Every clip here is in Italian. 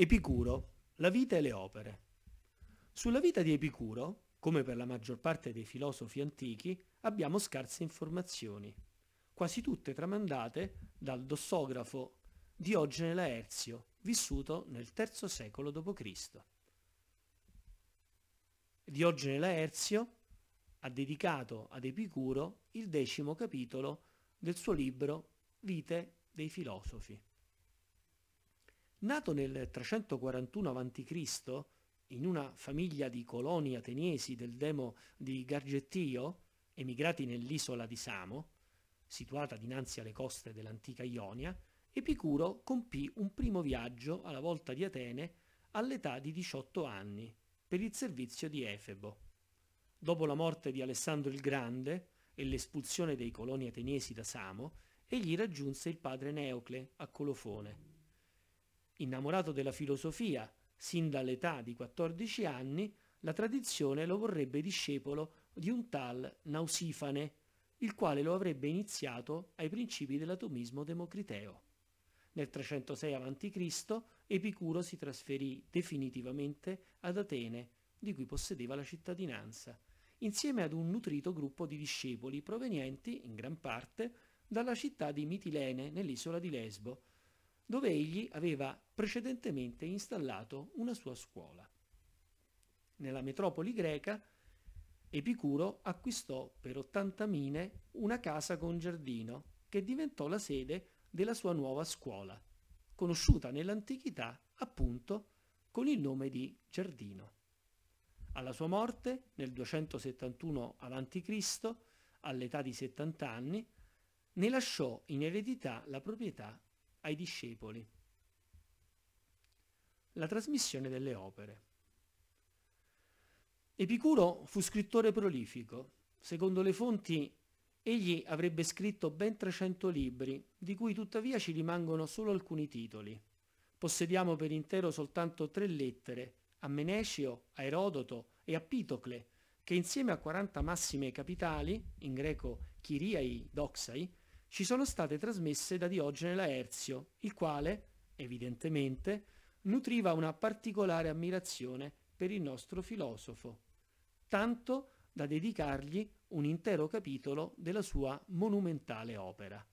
Epicuro, la vita e le opere. Sulla vita di Epicuro, come per la maggior parte dei filosofi antichi, abbiamo scarse informazioni, quasi tutte tramandate dal dossografo Diogene Laerzio, vissuto nel III secolo d.C. Diogene Laerzio ha dedicato ad Epicuro il decimo capitolo del suo libro Vite dei filosofi. Nato nel 341 a.C., in una famiglia di coloni ateniesi del demo di Gargettio, emigrati nell'isola di Samo, situata dinanzi alle coste dell'antica Ionia, Epicuro compì un primo viaggio alla volta di Atene all'età di 18 anni per il servizio di Efebo. Dopo la morte di Alessandro il Grande e l'espulsione dei coloni ateniesi da Samo, egli raggiunse il padre Neocle a Colofone Innamorato della filosofia sin dall'età di 14 anni, la tradizione lo vorrebbe discepolo di un tal Nausifane, il quale lo avrebbe iniziato ai principi dell'atomismo democriteo. Nel 306 a.C. Epicuro si trasferì definitivamente ad Atene, di cui possedeva la cittadinanza, insieme ad un nutrito gruppo di discepoli provenienti, in gran parte, dalla città di Mitilene, nell'isola di Lesbo, dove egli aveva precedentemente installato una sua scuola. Nella metropoli greca Epicuro acquistò per 80 mine una casa con giardino che diventò la sede della sua nuova scuola, conosciuta nell'antichità appunto con il nome di giardino. Alla sua morte, nel 271 a.C., all'età di 70 anni, ne lasciò in eredità la proprietà ai discepoli. La trasmissione delle opere. Epicuro fu scrittore prolifico. Secondo le fonti, egli avrebbe scritto ben 300 libri, di cui tuttavia ci rimangono solo alcuni titoli. Possediamo per intero soltanto tre lettere, a Menecio, a Erodoto e a Pitocle, che insieme a 40 massime capitali, in greco chiriai doxai, ci sono state trasmesse da Diogene Laerzio, il quale, evidentemente, nutriva una particolare ammirazione per il nostro filosofo, tanto da dedicargli un intero capitolo della sua monumentale opera.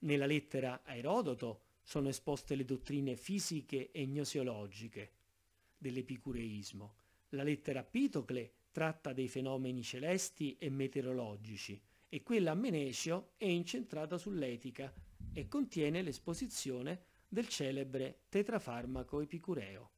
Nella lettera a Erodoto sono esposte le dottrine fisiche e gnoseologiche dell'epicureismo. La lettera a Pitocle tratta dei fenomeni celesti e meteorologici, e quella a Menecio è incentrata sull'etica e contiene l'esposizione del celebre tetrafarmaco epicureo.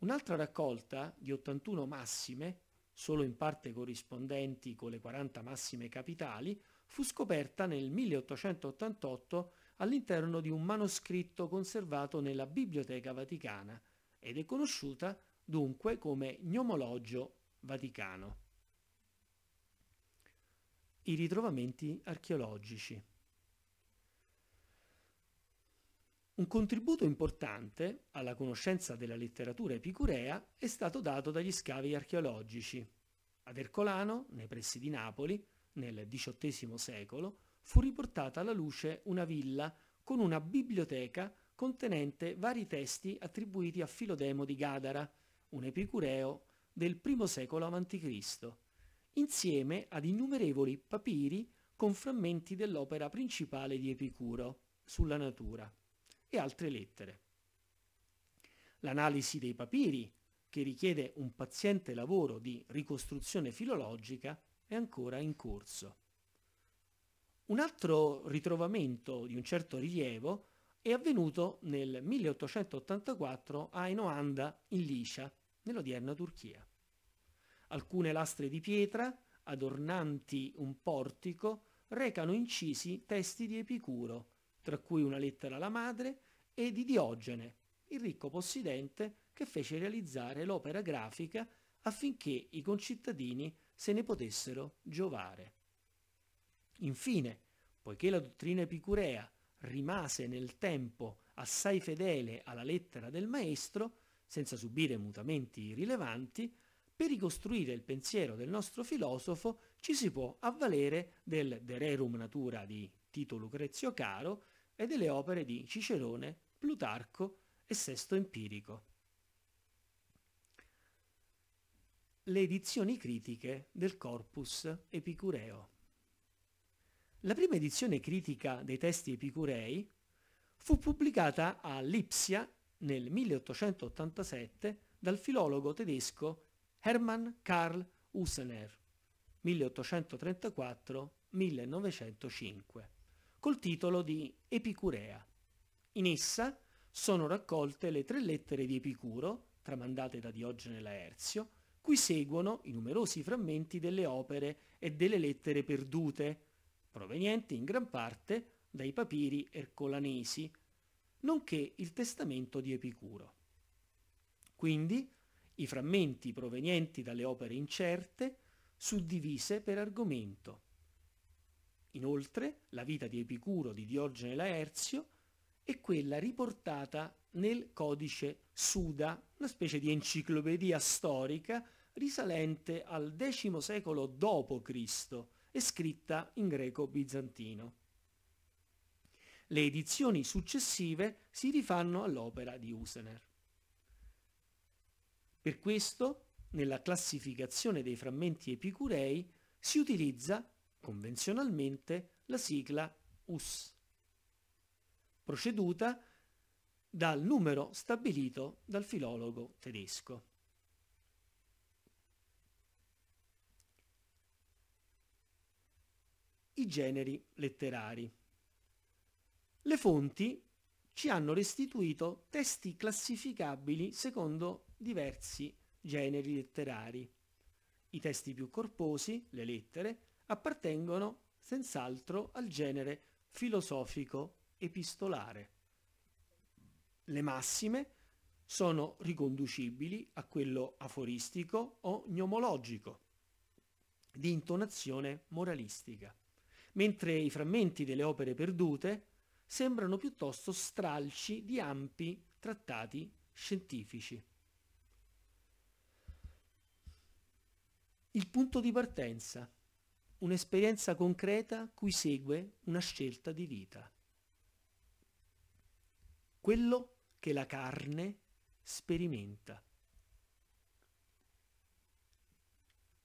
Un'altra raccolta di 81 massime, solo in parte corrispondenti con le 40 massime capitali, fu scoperta nel 1888 all'interno di un manoscritto conservato nella Biblioteca Vaticana ed è conosciuta dunque come Gnomologio Vaticano i ritrovamenti archeologici. Un contributo importante alla conoscenza della letteratura epicurea è stato dato dagli scavi archeologici. Ad Ercolano, nei pressi di Napoli, nel XVIII secolo, fu riportata alla luce una villa con una biblioteca contenente vari testi attribuiti a Filodemo di Gadara, un epicureo del I secolo a.C insieme ad innumerevoli papiri con frammenti dell'opera principale di Epicuro, sulla natura, e altre lettere. L'analisi dei papiri, che richiede un paziente lavoro di ricostruzione filologica, è ancora in corso. Un altro ritrovamento di un certo rilievo è avvenuto nel 1884 a Enoanda, in Licia, nell'odierna Turchia. Alcune lastre di pietra, adornanti un portico, recano incisi testi di Epicuro, tra cui una lettera alla madre, e di Diogene, il ricco possidente che fece realizzare l'opera grafica affinché i concittadini se ne potessero giovare. Infine, poiché la dottrina epicurea rimase nel tempo assai fedele alla lettera del maestro, senza subire mutamenti rilevanti, per ricostruire il pensiero del nostro filosofo ci si può avvalere del De Rerum Natura di Tito Lucrezio Caro e delle opere di Cicerone, Plutarco e Sesto Empirico. Le edizioni critiche del Corpus Epicureo. La prima edizione critica dei testi epicurei fu pubblicata a Lipsia nel 1887 dal filologo tedesco Hermann Karl Hussener 1834-1905 col titolo di Epicurea. In essa sono raccolte le tre lettere di Epicuro, tramandate da Diogene Laerzio, cui seguono i numerosi frammenti delle opere e delle lettere perdute, provenienti in gran parte dai papiri ercolanesi, nonché il testamento di Epicuro. Quindi i frammenti provenienti dalle opere incerte, suddivise per argomento. Inoltre, la vita di Epicuro di Diogene Laerzio è quella riportata nel codice Suda, una specie di enciclopedia storica risalente al X secolo d.C. e scritta in greco bizantino. Le edizioni successive si rifanno all'opera di Usener. Per questo, nella classificazione dei frammenti epicurei si utilizza convenzionalmente la sigla US, proceduta dal numero stabilito dal filologo tedesco. I generi letterari. Le fonti ci hanno restituito testi classificabili secondo diversi generi letterari. I testi più corposi, le lettere, appartengono senz'altro al genere filosofico epistolare. Le massime sono riconducibili a quello aforistico o gnomologico, di intonazione moralistica, mentre i frammenti delle opere perdute sembrano piuttosto stralci di ampi trattati scientifici. il punto di partenza, un'esperienza concreta cui segue una scelta di vita. Quello che la carne sperimenta.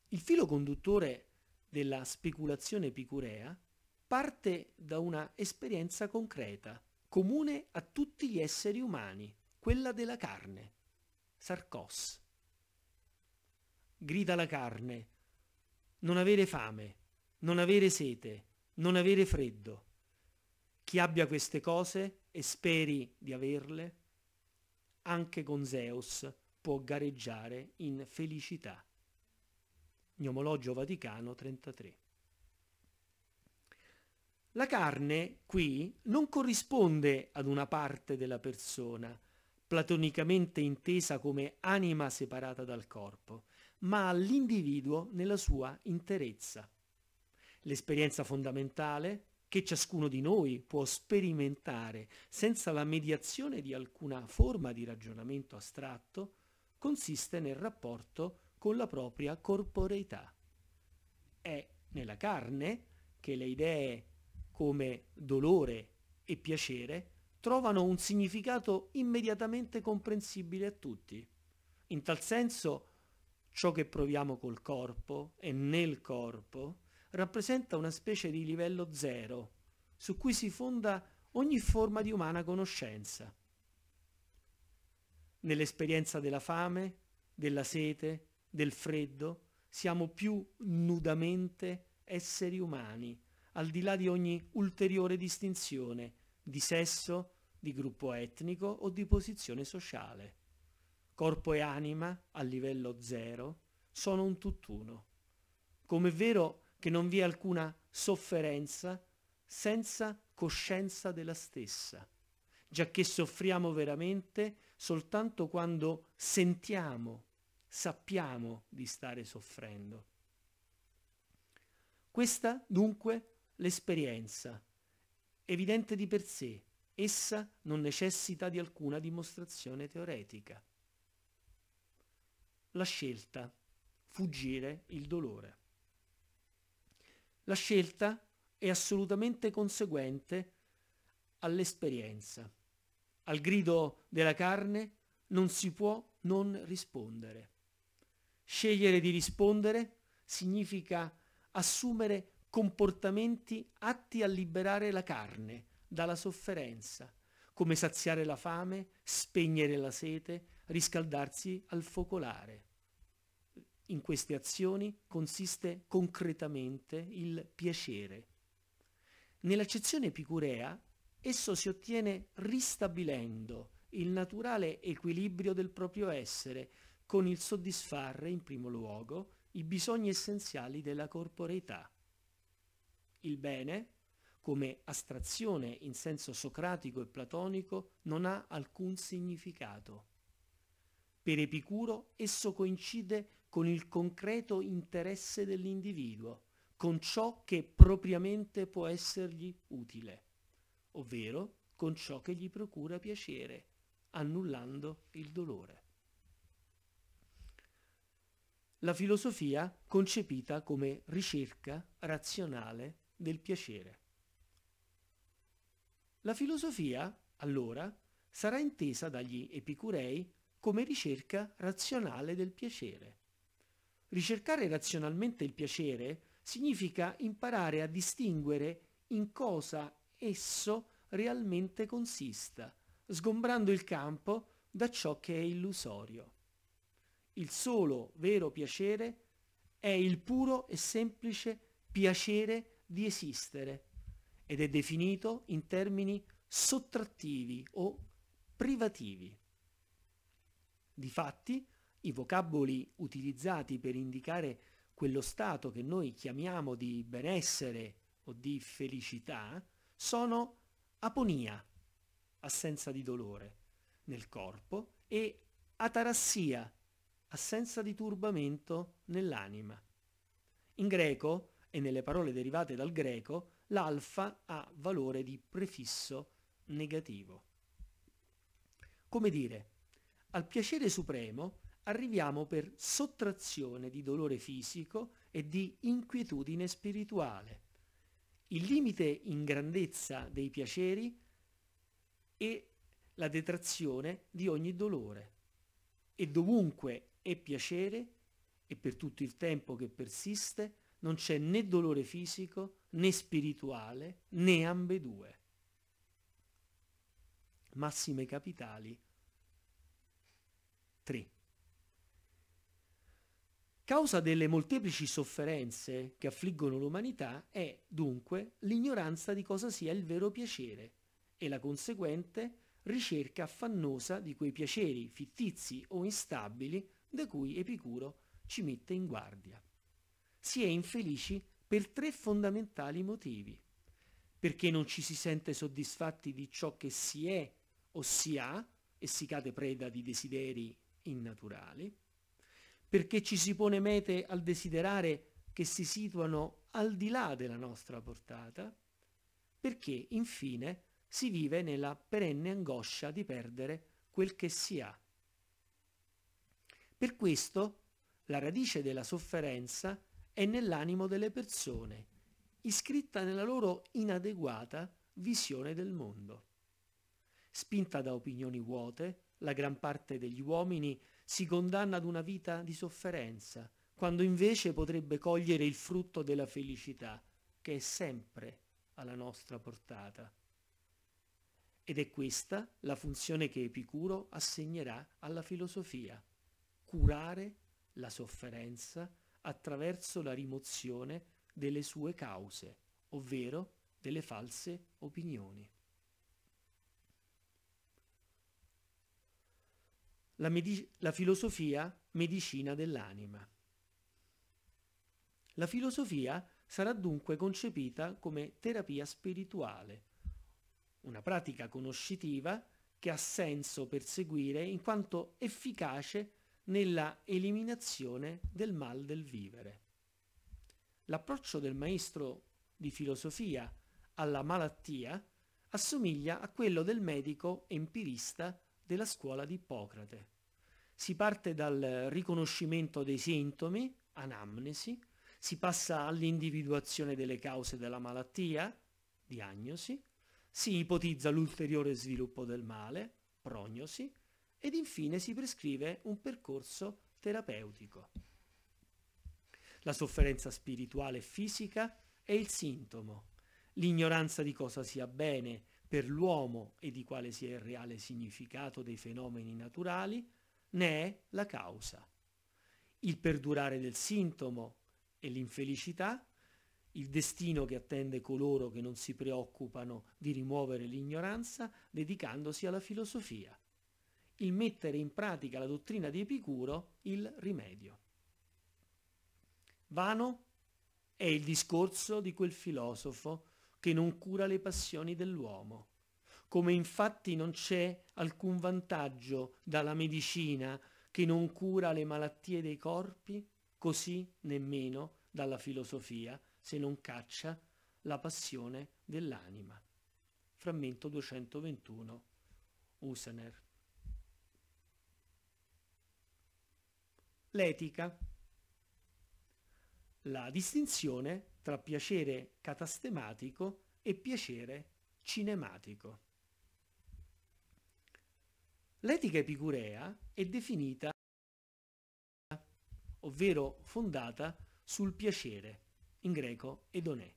Il filo conduttore della speculazione epicurea parte da una esperienza concreta, comune a tutti gli esseri umani, quella della carne, sarcos grida la carne, non avere fame, non avere sete, non avere freddo. Chi abbia queste cose e speri di averle, anche con Zeus può gareggiare in felicità. Gnomologio Vaticano 33. La carne qui non corrisponde ad una parte della persona, platonicamente intesa come anima separata dal corpo, ma all'individuo nella sua interezza. L'esperienza fondamentale che ciascuno di noi può sperimentare senza la mediazione di alcuna forma di ragionamento astratto consiste nel rapporto con la propria corporeità. È nella carne che le idee come dolore e piacere trovano un significato immediatamente comprensibile a tutti. In tal senso ciò che proviamo col corpo e nel corpo rappresenta una specie di livello zero su cui si fonda ogni forma di umana conoscenza. Nell'esperienza della fame, della sete, del freddo, siamo più nudamente esseri umani, al di là di ogni ulteriore distinzione di sesso, di gruppo etnico o di posizione sociale corpo e anima, a livello zero, sono un tutt'uno. Com'è vero che non vi è alcuna sofferenza senza coscienza della stessa, giacché soffriamo veramente soltanto quando sentiamo, sappiamo di stare soffrendo. Questa dunque l'esperienza, evidente di per sé, essa non necessita di alcuna dimostrazione teoretica la scelta, fuggire il dolore. La scelta è assolutamente conseguente all'esperienza. Al grido della carne non si può non rispondere. Scegliere di rispondere significa assumere comportamenti atti a liberare la carne dalla sofferenza, come saziare la fame, spegnere la sete, riscaldarsi al focolare. In queste azioni consiste concretamente il piacere. Nell'accezione epicurea esso si ottiene ristabilendo il naturale equilibrio del proprio essere con il soddisfare in primo luogo i bisogni essenziali della corporeità. Il bene, come astrazione in senso socratico e platonico, non ha alcun significato. Per Epicuro esso coincide con il concreto interesse dell'individuo, con ciò che propriamente può essergli utile, ovvero con ciò che gli procura piacere, annullando il dolore. La filosofia concepita come ricerca razionale del piacere. La filosofia, allora, sarà intesa dagli epicurei come ricerca razionale del piacere. Ricercare razionalmente il piacere significa imparare a distinguere in cosa esso realmente consista, sgombrando il campo da ciò che è illusorio. Il solo vero piacere è il puro e semplice piacere di esistere ed è definito in termini sottrattivi o privativi. Difatti, i vocaboli utilizzati per indicare quello stato che noi chiamiamo di benessere o di felicità sono aponia, assenza di dolore nel corpo, e atarassia, assenza di turbamento nell'anima. In greco e nelle parole derivate dal greco, l'alfa ha valore di prefisso negativo. Come dire, al piacere supremo arriviamo per sottrazione di dolore fisico e di inquietudine spirituale. Il limite in grandezza dei piaceri è la detrazione di ogni dolore. E dovunque è piacere, e per tutto il tempo che persiste, non c'è né dolore fisico né spirituale né ambedue. Massime capitali 3. Causa delle molteplici sofferenze che affliggono l'umanità è dunque l'ignoranza di cosa sia il vero piacere e la conseguente ricerca affannosa di quei piaceri fittizi o instabili da cui Epicuro ci mette in guardia. Si è infelici per tre fondamentali motivi. Perché non ci si sente soddisfatti di ciò che si è o si ha e si cade preda di desideri innaturali, perché ci si pone mete al desiderare che si situano al di là della nostra portata, perché infine si vive nella perenne angoscia di perdere quel che si ha. Per questo la radice della sofferenza è nell'animo delle persone, iscritta nella loro inadeguata visione del mondo. Spinta da opinioni vuote, la gran parte degli uomini si condanna ad una vita di sofferenza, quando invece potrebbe cogliere il frutto della felicità, che è sempre alla nostra portata. Ed è questa la funzione che Epicuro assegnerà alla filosofia, curare la sofferenza attraverso la rimozione delle sue cause, ovvero delle false opinioni. la, medic- la filosofia medicina dell'anima. La filosofia sarà dunque concepita come terapia spirituale, una pratica conoscitiva che ha senso perseguire in quanto efficace nella eliminazione del mal del vivere. L'approccio del maestro di filosofia alla malattia assomiglia a quello del medico empirista della scuola di Ippocrate. Si parte dal riconoscimento dei sintomi, anamnesi, si passa all'individuazione delle cause della malattia, diagnosi, si ipotizza l'ulteriore sviluppo del male, prognosi, ed infine si prescrive un percorso terapeutico. La sofferenza spirituale e fisica è il sintomo, l'ignoranza di cosa sia bene, per l'uomo e di quale sia il reale significato dei fenomeni naturali, ne è la causa. Il perdurare del sintomo e l'infelicità, il destino che attende coloro che non si preoccupano di rimuovere l'ignoranza dedicandosi alla filosofia, il mettere in pratica la dottrina di Epicuro, il rimedio. Vano è il discorso di quel filosofo che non cura le passioni dell'uomo. Come infatti non c'è alcun vantaggio dalla medicina che non cura le malattie dei corpi, così nemmeno dalla filosofia se non caccia la passione dell'anima. Frammento 221 Usener. L'etica. La distinzione tra piacere catastematico e piacere cinematico. L'etica epicurea è definita, ovvero fondata sul piacere, in greco edonè.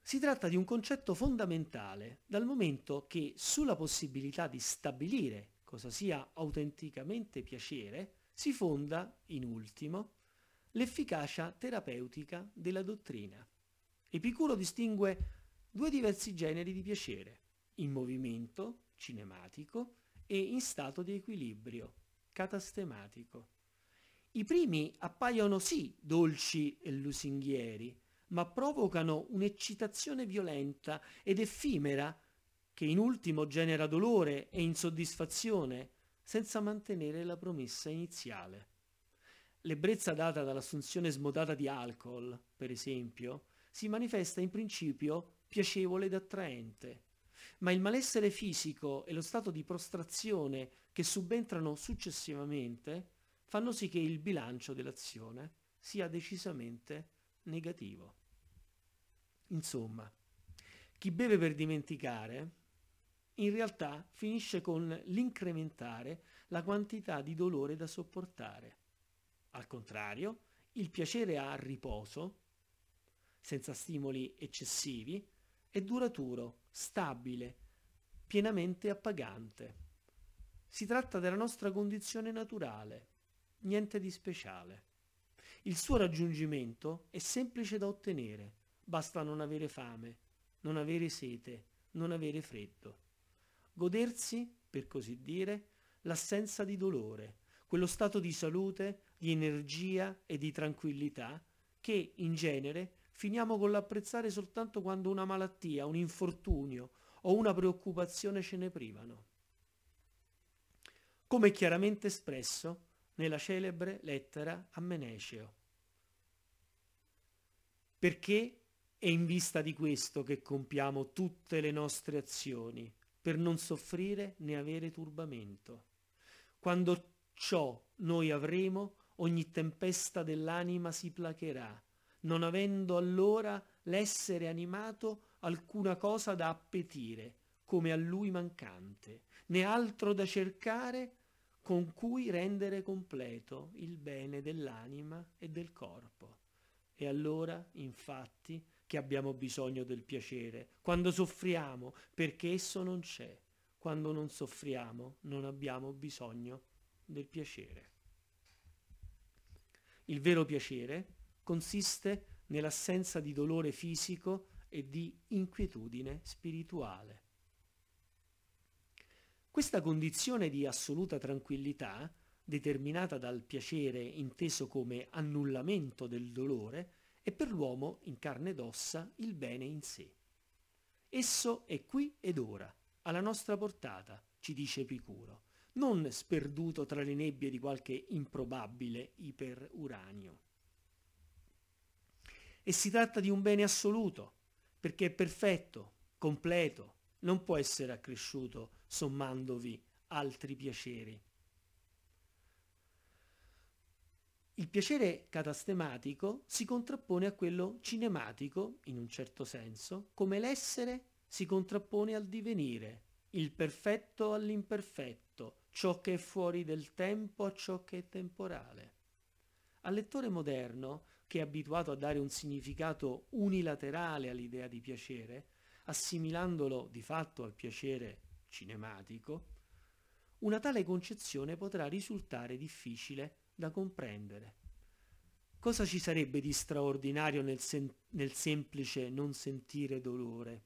Si tratta di un concetto fondamentale dal momento che sulla possibilità di stabilire cosa sia autenticamente piacere si fonda, in ultimo, l'efficacia terapeutica della dottrina. Epicuro distingue due diversi generi di piacere, in movimento, cinematico, e in stato di equilibrio, catastematico. I primi appaiono sì dolci e lusinghieri, ma provocano un'eccitazione violenta ed effimera che in ultimo genera dolore e insoddisfazione senza mantenere la promessa iniziale l'ebbrezza data dall'assunzione smodata di alcol, per esempio, si manifesta in principio piacevole ed attraente, ma il malessere fisico e lo stato di prostrazione che subentrano successivamente fanno sì che il bilancio dell'azione sia decisamente negativo. Insomma, chi beve per dimenticare in realtà finisce con l'incrementare la quantità di dolore da sopportare. Al contrario, il piacere a riposo, senza stimoli eccessivi, è duraturo, stabile, pienamente appagante. Si tratta della nostra condizione naturale, niente di speciale. Il suo raggiungimento è semplice da ottenere, basta non avere fame, non avere sete, non avere freddo. Godersi, per così dire, l'assenza di dolore, quello stato di salute di energia e di tranquillità che in genere finiamo con l'apprezzare soltanto quando una malattia, un infortunio o una preoccupazione ce ne privano. Come chiaramente espresso nella celebre lettera a Meneceo. Perché è in vista di questo che compiamo tutte le nostre azioni, per non soffrire né avere turbamento. Quando ciò noi avremo, ogni tempesta dell'anima si placherà, non avendo allora l'essere animato alcuna cosa da appetire, come a lui mancante, né altro da cercare con cui rendere completo il bene dell'anima e del corpo. E allora, infatti, che abbiamo bisogno del piacere, quando soffriamo, perché esso non c'è, quando non soffriamo non abbiamo bisogno del piacere. Il vero piacere consiste nell'assenza di dolore fisico e di inquietudine spirituale. Questa condizione di assoluta tranquillità, determinata dal piacere inteso come annullamento del dolore, è per l'uomo in carne ed ossa il bene in sé. Esso è qui ed ora, alla nostra portata, ci dice Epicuro, non sperduto tra le nebbie di qualche improbabile iperuranio. E si tratta di un bene assoluto, perché è perfetto, completo, non può essere accresciuto sommandovi altri piaceri. Il piacere catastematico si contrappone a quello cinematico, in un certo senso, come l'essere si contrappone al divenire, il perfetto all'imperfetto ciò che è fuori del tempo, ciò che è temporale. Al lettore moderno, che è abituato a dare un significato unilaterale all'idea di piacere, assimilandolo di fatto al piacere cinematico, una tale concezione potrà risultare difficile da comprendere. Cosa ci sarebbe di straordinario nel, sem- nel semplice non sentire dolore?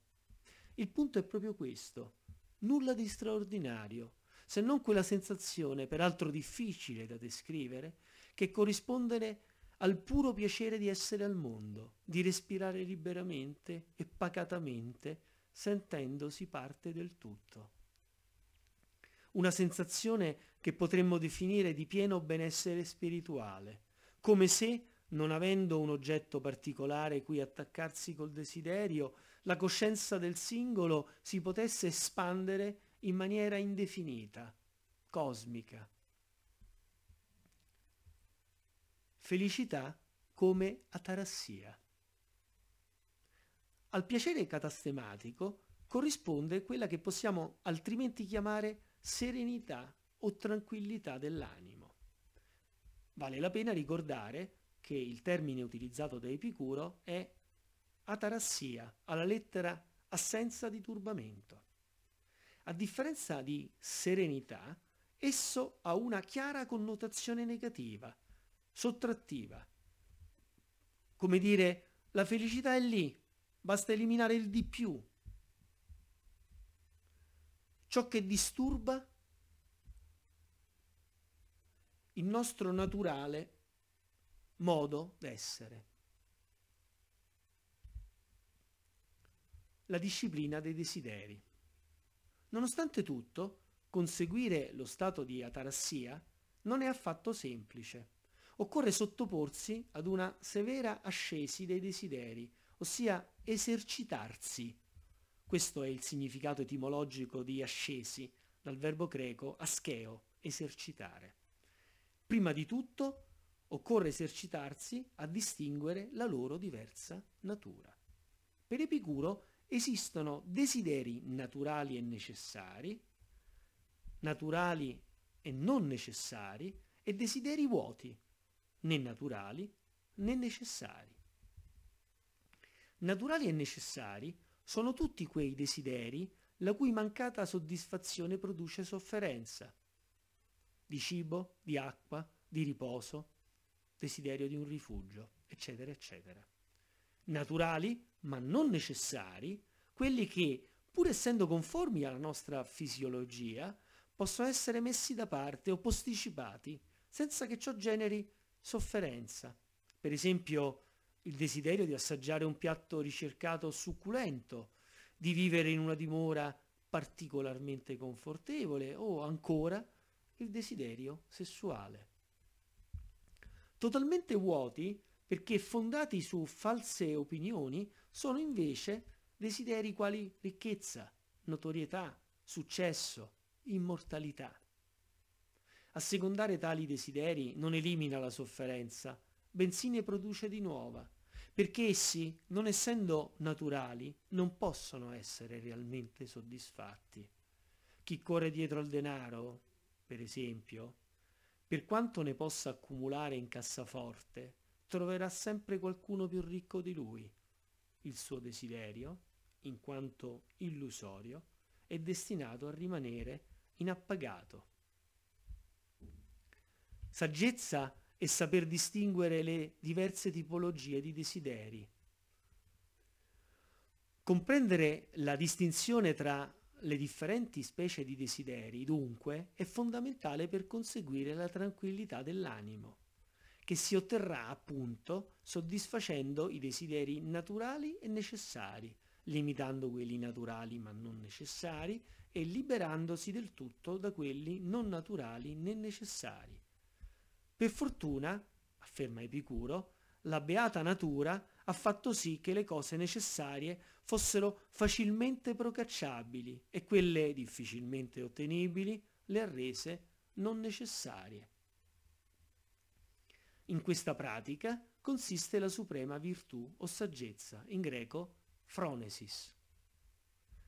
Il punto è proprio questo. Nulla di straordinario, se non quella sensazione, peraltro difficile da descrivere, che corrisponde al puro piacere di essere al mondo, di respirare liberamente e pacatamente, sentendosi parte del tutto. Una sensazione che potremmo definire di pieno benessere spirituale, come se, non avendo un oggetto particolare cui attaccarsi col desiderio, la coscienza del singolo si potesse espandere in maniera indefinita, cosmica. Felicità come atarassia. Al piacere catastematico corrisponde quella che possiamo altrimenti chiamare serenità o tranquillità dell'animo. Vale la pena ricordare che il termine utilizzato da Epicuro è atarassia, alla lettera assenza di turbamento. A differenza di serenità, esso ha una chiara connotazione negativa, sottrattiva. Come dire, la felicità è lì, basta eliminare il di più. Ciò che disturba il nostro naturale modo d'essere. La disciplina dei desideri. Nonostante tutto, conseguire lo stato di atarassia non è affatto semplice. Occorre sottoporsi ad una severa ascesi dei desideri, ossia esercitarsi. Questo è il significato etimologico di ascesi, dal verbo greco ascheo, esercitare. Prima di tutto occorre esercitarsi a distinguere la loro diversa natura. Per Epicuro esistono desideri naturali e necessari, naturali e non necessari, e desideri vuoti, né naturali né necessari. Naturali e necessari sono tutti quei desideri la cui mancata soddisfazione produce sofferenza, di cibo, di acqua, di riposo, desiderio di un rifugio, eccetera, eccetera. Naturali ma non necessari, quelli che, pur essendo conformi alla nostra fisiologia, possono essere messi da parte o posticipati, senza che ciò generi sofferenza. Per esempio, il desiderio di assaggiare un piatto ricercato succulento, di vivere in una dimora particolarmente confortevole o ancora il desiderio sessuale. Totalmente vuoti perché fondati su false opinioni sono invece desideri quali ricchezza, notorietà, successo, immortalità. Assecondare tali desideri non elimina la sofferenza, bensì ne produce di nuova, perché essi, non essendo naturali, non possono essere realmente soddisfatti. Chi corre dietro al denaro, per esempio, per quanto ne possa accumulare in cassaforte, troverà sempre qualcuno più ricco di lui il suo desiderio, in quanto illusorio, è destinato a rimanere inappagato. Saggezza è saper distinguere le diverse tipologie di desideri. Comprendere la distinzione tra le differenti specie di desideri, dunque, è fondamentale per conseguire la tranquillità dell'animo che si otterrà appunto soddisfacendo i desideri naturali e necessari, limitando quelli naturali ma non necessari e liberandosi del tutto da quelli non naturali né necessari. Per fortuna, afferma Epicuro, la beata natura ha fatto sì che le cose necessarie fossero facilmente procacciabili e quelle difficilmente ottenibili le ha rese non necessarie. In questa pratica consiste la suprema virtù o saggezza, in greco phronesis.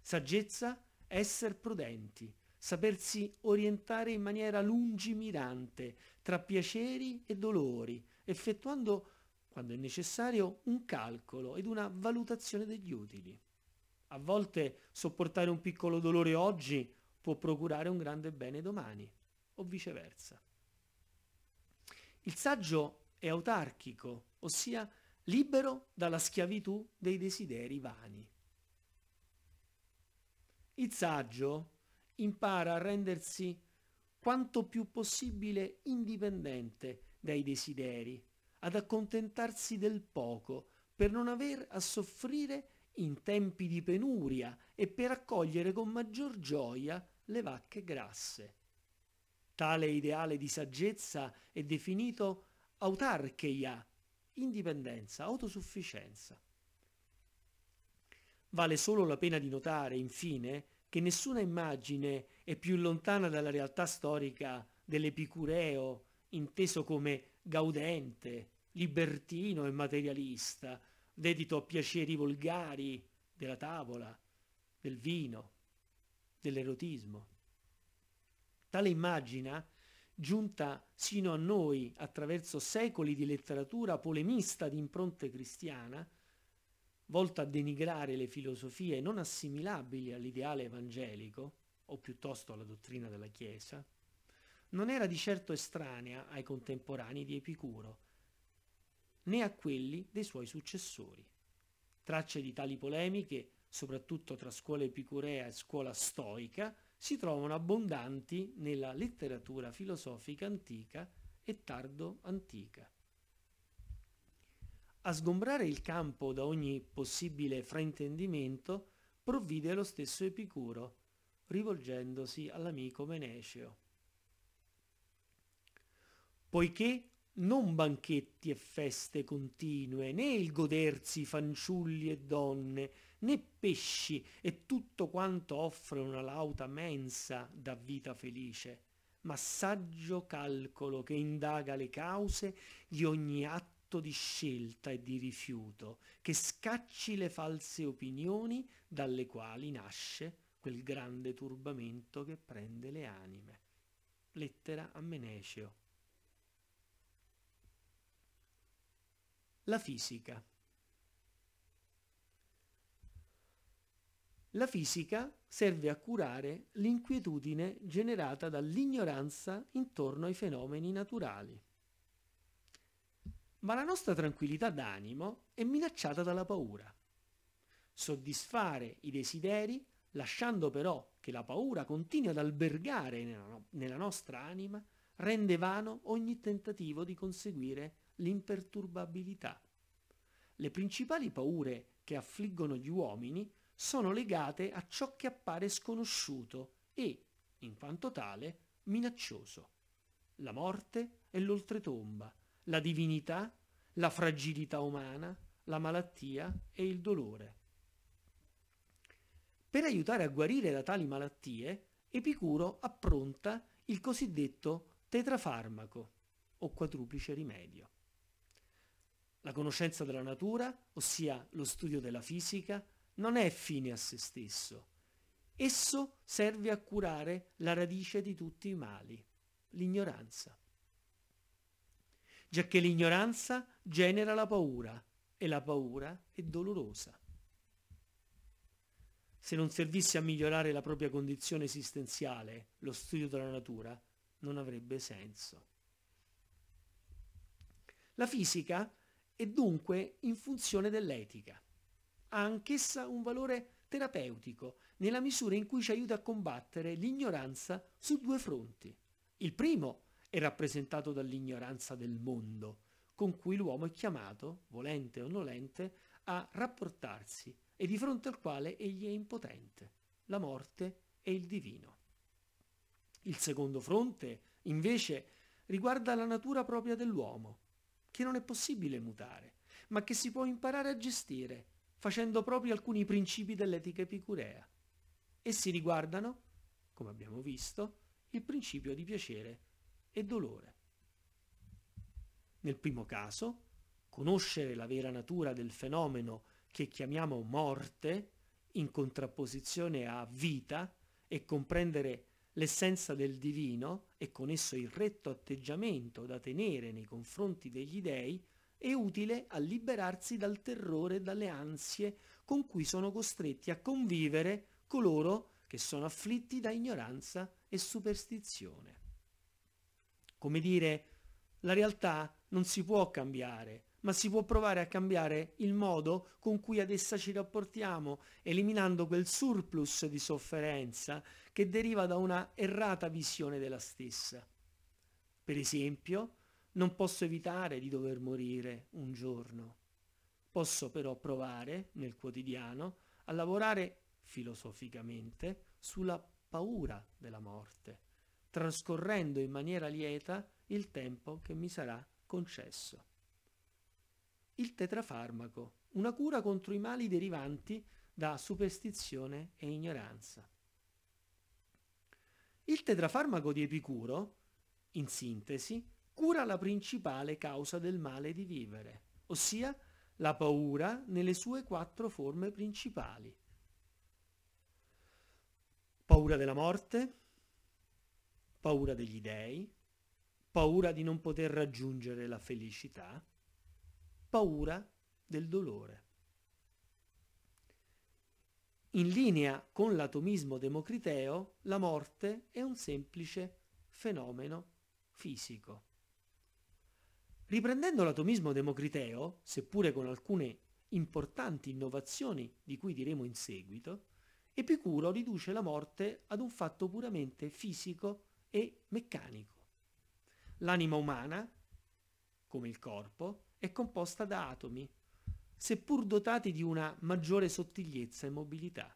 Saggezza, è essere prudenti, sapersi orientare in maniera lungimirante tra piaceri e dolori, effettuando, quando è necessario, un calcolo ed una valutazione degli utili. A volte sopportare un piccolo dolore oggi può procurare un grande bene domani, o viceversa. Il saggio è autarchico, ossia libero dalla schiavitù dei desideri vani. Il saggio impara a rendersi quanto più possibile indipendente dai desideri, ad accontentarsi del poco, per non aver a soffrire in tempi di penuria e per accogliere con maggior gioia le vacche grasse. Tale ideale di saggezza è definito autarcheia, indipendenza, autosufficienza. Vale solo la pena di notare, infine, che nessuna immagine è più lontana dalla realtà storica dell'epicureo, inteso come gaudente, libertino e materialista, dedito a piaceri volgari della tavola, del vino, dell'erotismo. Tale immagine, giunta sino a noi attraverso secoli di letteratura polemista di impronte cristiana, volta a denigrare le filosofie non assimilabili all'ideale evangelico, o piuttosto alla dottrina della Chiesa, non era di certo estranea ai contemporanei di Epicuro, né a quelli dei suoi successori. Tracce di tali polemiche, soprattutto tra scuola epicurea e scuola stoica, si trovano abbondanti nella letteratura filosofica antica e tardo antica. A sgombrare il campo da ogni possibile fraintendimento provvide lo stesso Epicuro, rivolgendosi all'amico Meneceo. Poiché non banchetti e feste continue, né il godersi fanciulli e donne, né pesci e tutto quanto offre una lauta mensa da vita felice, ma saggio calcolo che indaga le cause di ogni atto di scelta e di rifiuto, che scacci le false opinioni dalle quali nasce quel grande turbamento che prende le anime. Lettera a Menecio. La fisica. La fisica serve a curare l'inquietudine generata dall'ignoranza intorno ai fenomeni naturali. Ma la nostra tranquillità d'animo è minacciata dalla paura. Soddisfare i desideri, lasciando però che la paura continui ad albergare nella nostra anima, rende vano ogni tentativo di conseguire l'imperturbabilità. Le principali paure che affliggono gli uomini sono legate a ciò che appare sconosciuto e, in quanto tale, minaccioso. La morte e l'oltretomba, la divinità, la fragilità umana, la malattia e il dolore. Per aiutare a guarire da tali malattie, Epicuro appronta il cosiddetto tetrafarmaco o quadruplice rimedio. La conoscenza della natura, ossia lo studio della fisica, non è fine a se stesso. Esso serve a curare la radice di tutti i mali, l'ignoranza. Già che l'ignoranza genera la paura e la paura è dolorosa. Se non servisse a migliorare la propria condizione esistenziale, lo studio della natura non avrebbe senso. La fisica è dunque in funzione dell'etica ha anch'essa un valore terapeutico, nella misura in cui ci aiuta a combattere l'ignoranza su due fronti. Il primo è rappresentato dall'ignoranza del mondo, con cui l'uomo è chiamato, volente o nolente, a rapportarsi e di fronte al quale egli è impotente, la morte e il divino. Il secondo fronte, invece, riguarda la natura propria dell'uomo, che non è possibile mutare, ma che si può imparare a gestire facendo proprio alcuni principi dell'etica epicurea. Essi riguardano, come abbiamo visto, il principio di piacere e dolore. Nel primo caso, conoscere la vera natura del fenomeno che chiamiamo morte, in contrapposizione a vita, e comprendere l'essenza del divino e con esso il retto atteggiamento da tenere nei confronti degli dei, è utile a liberarsi dal terrore e dalle ansie con cui sono costretti a convivere coloro che sono afflitti da ignoranza e superstizione. Come dire, la realtà non si può cambiare, ma si può provare a cambiare il modo con cui ad essa ci rapportiamo, eliminando quel surplus di sofferenza che deriva da una errata visione della stessa. Per esempio, non posso evitare di dover morire un giorno. Posso però provare, nel quotidiano, a lavorare filosoficamente sulla paura della morte, trascorrendo in maniera lieta il tempo che mi sarà concesso. Il tetrafarmaco, una cura contro i mali derivanti da superstizione e ignoranza. Il tetrafarmaco di Epicuro, in sintesi, cura la principale causa del male di vivere, ossia la paura nelle sue quattro forme principali. Paura della morte, paura degli dei, paura di non poter raggiungere la felicità, paura del dolore. In linea con l'atomismo democriteo, la morte è un semplice fenomeno fisico. Riprendendo l'atomismo democriteo, seppure con alcune importanti innovazioni di cui diremo in seguito, Epicuro riduce la morte ad un fatto puramente fisico e meccanico. L'anima umana, come il corpo, è composta da atomi, seppur dotati di una maggiore sottigliezza e mobilità.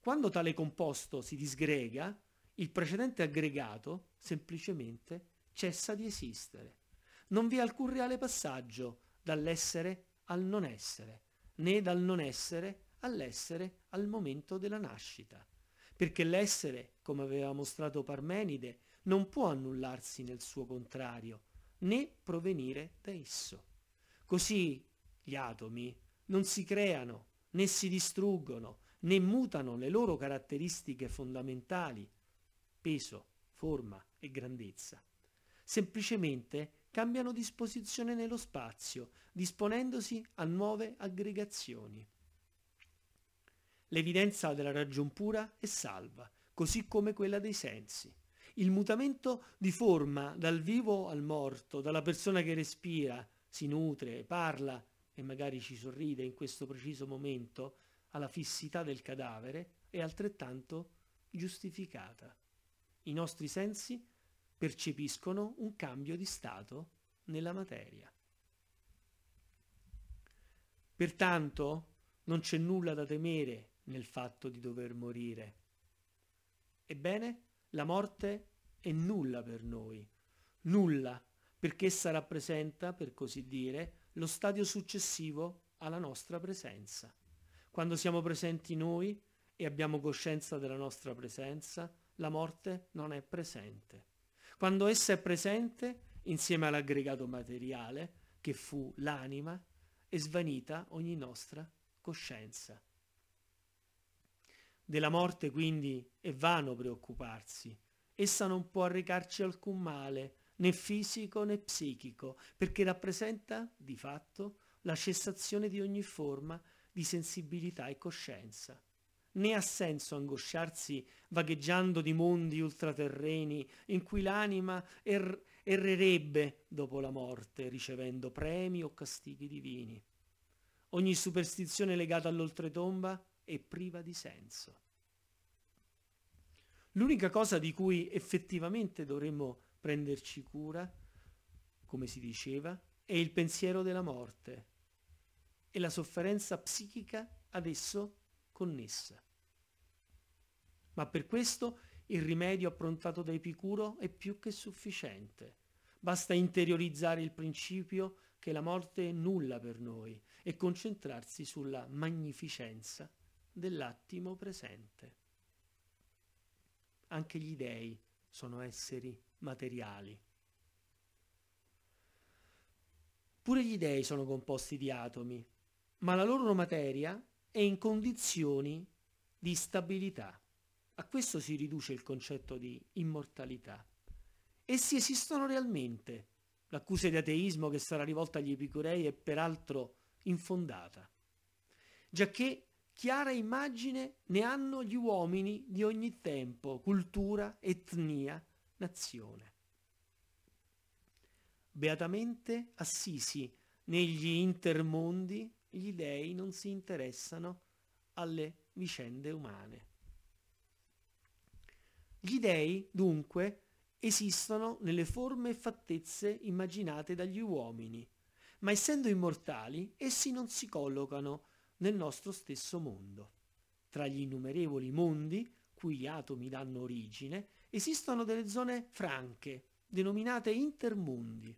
Quando tale composto si disgrega, il precedente aggregato semplicemente cessa di esistere. Non vi è alcun reale passaggio dall'essere al non essere, né dal non essere all'essere al momento della nascita. Perché l'essere, come aveva mostrato Parmenide, non può annullarsi nel suo contrario, né provenire da esso. Così gli atomi non si creano, né si distruggono, né mutano le loro caratteristiche fondamentali, peso, forma e grandezza. Semplicemente cambiano disposizione nello spazio, disponendosi a nuove aggregazioni. L'evidenza della ragion pura è salva, così come quella dei sensi. Il mutamento di forma dal vivo al morto, dalla persona che respira, si nutre, parla e magari ci sorride in questo preciso momento, alla fissità del cadavere, è altrettanto giustificata. I nostri sensi percepiscono un cambio di stato nella materia. Pertanto non c'è nulla da temere nel fatto di dover morire. Ebbene, la morte è nulla per noi, nulla, perché essa rappresenta, per così dire, lo stadio successivo alla nostra presenza. Quando siamo presenti noi e abbiamo coscienza della nostra presenza, la morte non è presente quando essa è presente insieme all'aggregato materiale, che fu l'anima, è svanita ogni nostra coscienza. Della morte quindi è vano preoccuparsi, essa non può arrecarci alcun male, né fisico né psichico, perché rappresenta di fatto la cessazione di ogni forma di sensibilità e coscienza. Né ha senso angosciarsi vagheggiando di mondi ultraterreni in cui l'anima er- errerebbe dopo la morte ricevendo premi o castighi divini. Ogni superstizione legata all'oltretomba è priva di senso. L'unica cosa di cui effettivamente dovremmo prenderci cura, come si diceva, è il pensiero della morte e la sofferenza psichica ad esso connessa ma per questo il rimedio approntato da Epicuro è più che sufficiente. Basta interiorizzare il principio che la morte è nulla per noi e concentrarsi sulla magnificenza dell'attimo presente. Anche gli dei sono esseri materiali. Pure gli dei sono composti di atomi, ma la loro materia è in condizioni di stabilità. A questo si riduce il concetto di immortalità. Essi esistono realmente. L'accusa di ateismo che sarà rivolta agli epicurei è peraltro infondata, giacché chiara immagine ne hanno gli uomini di ogni tempo, cultura, etnia, nazione. Beatamente assisi negli intermondi gli dei non si interessano alle vicende umane. Gli dèi, dunque, esistono nelle forme e fattezze immaginate dagli uomini, ma essendo immortali, essi non si collocano nel nostro stesso mondo. Tra gli innumerevoli mondi, cui gli atomi danno origine, esistono delle zone franche, denominate intermondi,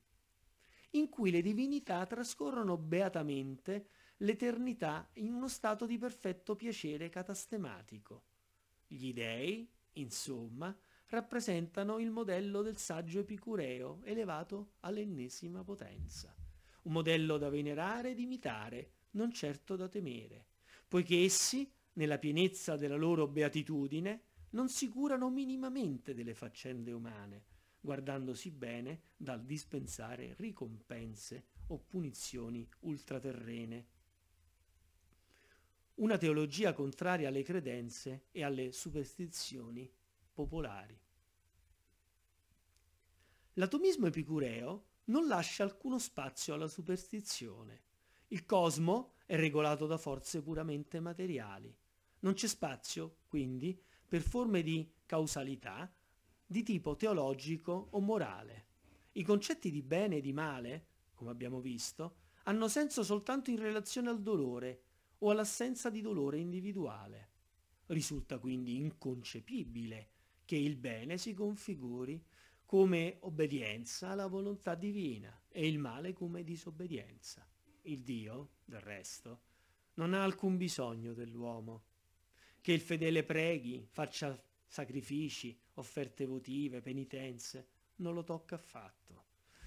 in cui le divinità trascorrono beatamente l'eternità in uno stato di perfetto piacere catastematico. Gli dèi, Insomma, rappresentano il modello del saggio epicureo elevato all'ennesima potenza. Un modello da venerare ed imitare, non certo da temere, poiché essi, nella pienezza della loro beatitudine, non si curano minimamente delle faccende umane, guardandosi bene dal dispensare ricompense o punizioni ultraterrene una teologia contraria alle credenze e alle superstizioni popolari. L'atomismo epicureo non lascia alcuno spazio alla superstizione. Il cosmo è regolato da forze puramente materiali. Non c'è spazio, quindi, per forme di causalità di tipo teologico o morale. I concetti di bene e di male, come abbiamo visto, hanno senso soltanto in relazione al dolore o all'assenza di dolore individuale. Risulta quindi inconcepibile che il bene si configuri come obbedienza alla volontà divina e il male come disobbedienza. Il Dio, del resto, non ha alcun bisogno dell'uomo. Che il fedele preghi, faccia sacrifici, offerte votive, penitenze, non lo tocca affatto.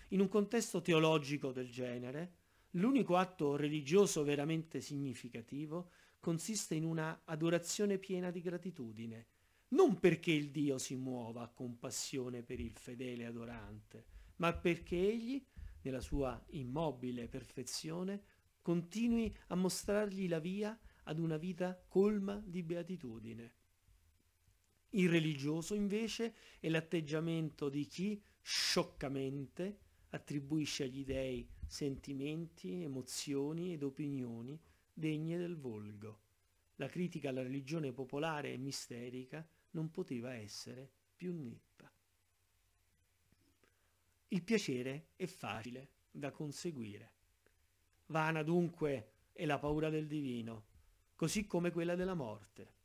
In un contesto teologico del genere, L'unico atto religioso veramente significativo consiste in una adorazione piena di gratitudine, non perché il Dio si muova a compassione per il fedele adorante, ma perché egli, nella sua immobile perfezione, continui a mostrargli la via ad una vita colma di beatitudine. Il religioso invece è l'atteggiamento di chi scioccamente attribuisce agli dei sentimenti, emozioni ed opinioni degne del volgo. La critica alla religione popolare e misterica non poteva essere più netta. Il piacere è facile da conseguire. Vana dunque è la paura del divino, così come quella della morte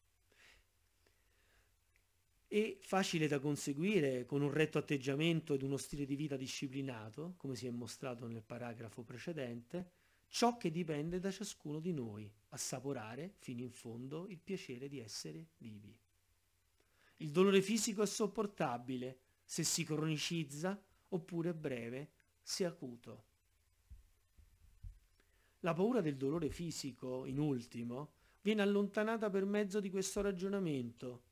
e facile da conseguire con un retto atteggiamento ed uno stile di vita disciplinato, come si è mostrato nel paragrafo precedente, ciò che dipende da ciascuno di noi, assaporare fino in fondo il piacere di essere vivi. Il dolore fisico è sopportabile se si cronicizza oppure breve se acuto. La paura del dolore fisico, in ultimo, viene allontanata per mezzo di questo ragionamento